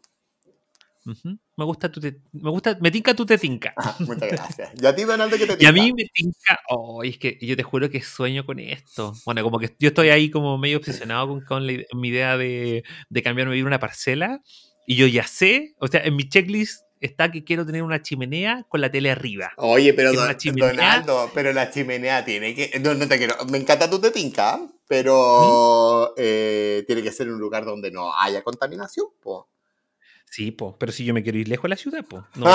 Me gusta tu me gusta, me tinca tu te tinca. Ah, muchas gracias. Y a ti, Donaldo, que te tinca. Y a mí me tinca. Oh, es que yo te juro que sueño con esto. Bueno, como que yo estoy ahí como medio obsesionado con, mi idea de, de cambiarme a vivir una parcela. Y yo ya sé, o sea, en mi checklist está que quiero tener una chimenea con la tele arriba. Oye, pero Donaldo, pero la chimenea tiene que. No, no te quiero. Me encanta tu tetinca, pero ¿Mm? eh, tiene que ser un lugar donde no haya contaminación, po. Sí, po, pero si yo me quiero ir lejos de la ciudad, po. No,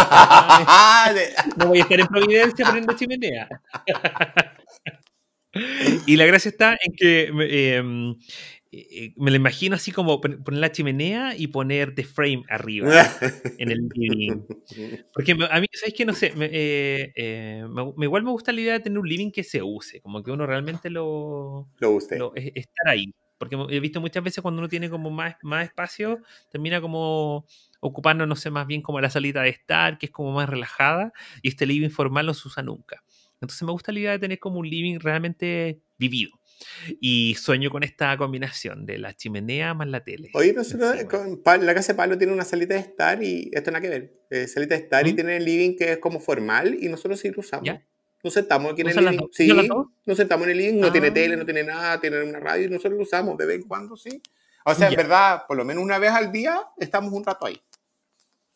voy a estar, en Providencia poniendo chimenea. y la gracia está en que em, eh, me lo imagino así como poner la chimenea y poner The Frame arriba en el living. Porque a mí, ¿sabes qué? No sé, eh, eh, me, igual me gusta la idea de tener un living que se use, como que uno realmente lo... Lo guste. E, estar ahí. Porque he visto muchas veces cuando uno tiene como más, más espacio, termina como ocupando, no sé, más bien como la salita de estar, que es como más relajada, y este living formal no se usa nunca. Entonces me gusta la idea de tener como un living realmente vivido y sueño con esta combinación de la chimenea más la tele. Oye, la casa de Pablo tiene una salita de estar y esto nada que ver. Eh, salita de estar y tiene el living que es como formal y nosotros sí lo usamos. ¿Ya? Nos sentamos aquí en el living. Sí, nos sentamos en el living, no tiene ah. tele, no tiene nada, tiene una radio y nosotros lo usamos de vez en cuando, sí. O sea, en verdad, por lo menos una vez al día estamos un rato ahí.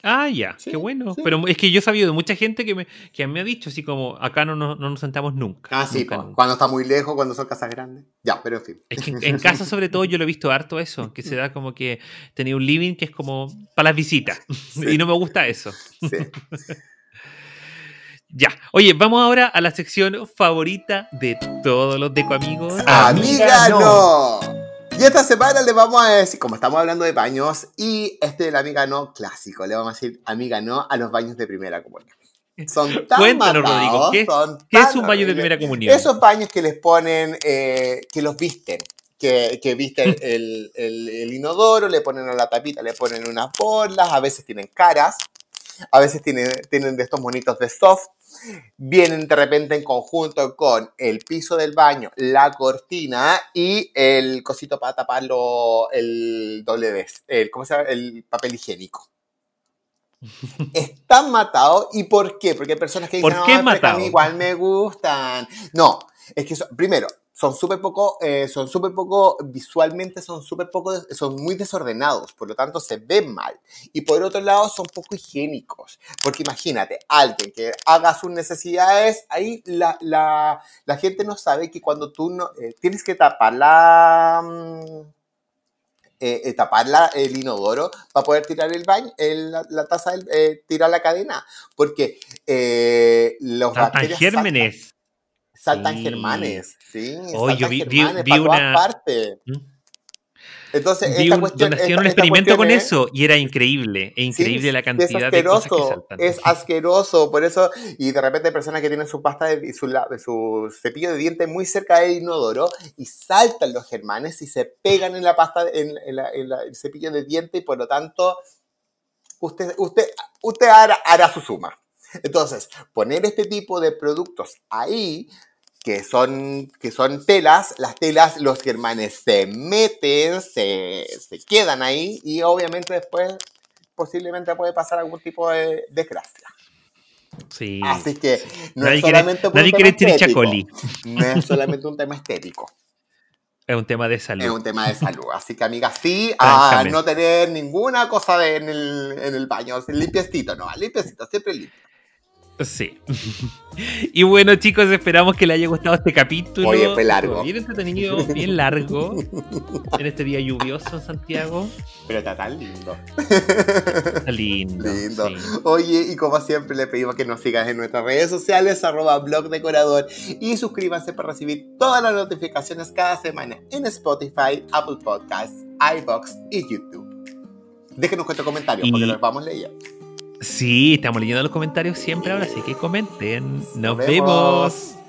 Ah, ya, qué bueno. Pero es que yo he sabido de mucha gente que me, que me ha dicho así como, acá no, no, nos sentamos nunca. Ah, sí, cuando está muy lejos, cuando son casas grandes. Ya, pero en fin. Es que en, casa sobre todo yo lo he visto harto eso, que se da como que tenía un living que es como para las visitas. Y no me gusta eso. Ya. Oye, vamos ahora a la sección favorita de todos los deco amigos. Amiga, y esta semana le vamos a decir, como estamos hablando de baños, y este la amiga no clásico, le vamos a decir amiga no a los baños de primera comunidad Son tan Cuéntanos, ¿qué, son ¿qué es un baño de primera comunión? Esos baños que les ponen, eh, que los visten, que, visten el, el, inodoro, le ponen a la tapita, le ponen unas bolas, a veces tienen caras, a veces tienen, tienen de estos monitos de soft, vienen de repente en conjunto con el piso del baño, la cortina y el cosito para taparlo, el doble de, ¿cómo se llama? El papel higiénico. Están matados. ¿Y por qué? Porque hay personas que dicen, igual me gustan. No, es que primero, son súper poco, eh, son súper poco, visualmente son súper poco, son muy desordenados, por lo tanto se ven mal. Y por otro lado son poco higiénicos, porque imagínate, alguien que haga sus necesidades, ahí la, la, gente no sabe que cuando tú no, eh, tienes que tapar la... Mm, eh, tapar la, el inodoro para poder tirar el baño, el, la, taza, del, tirar la cadena, porque los bacterias... Saltan Germanes, sí. yo vi, Germanes una... parte. ¿Mm? Entonces, esta un, cuestión, un experimento con eso y era increíble, e increíble la cantidad de cosas que saltan. Es asqueroso, por eso, y de repente hay personas que tienen su pasta de, y su, su cepillo de dientes muy cerca del inodoro y saltan los germanes y se pegan en la pasta, en, el cepillo de dientes y por lo tanto, usted, usted, usted hará, hará su suma. Entonces, poner este tipo de productos ahí que son, que son telas, las telas los germanes se meten, se, quedan ahí y obviamente después posiblemente puede pasar algún tipo de desgracia. Sí. Así que no es solamente un nadie tema estético, No es solamente un tema estético. Es un tema de salud. Es un tema de salud. Así que, amiga, sí, a no tener ninguna cosa en, el, en, el, baño. Limpiecito, no, limpiecito, siempre limpio. Sí. y bueno, chicos, esperamos que les haya gustado este capítulo. Oye, fue largo. Bien bien largo. en este día lluvioso en Santiago. Pero está tan lindo. lindo. lindo. Oye, y como siempre, le pedimos que nos sigas en nuestras redes sociales, arroba blog decorador. Y suscríbanse para recibir todas las notificaciones cada semana en Spotify, Apple Podcasts, iBox y YouTube. Déjenos nuestros comentarios porque los vamos leyendo. Sí, estamos leyendo los comentarios siempre ahora, así que comenten. Nos, vemos.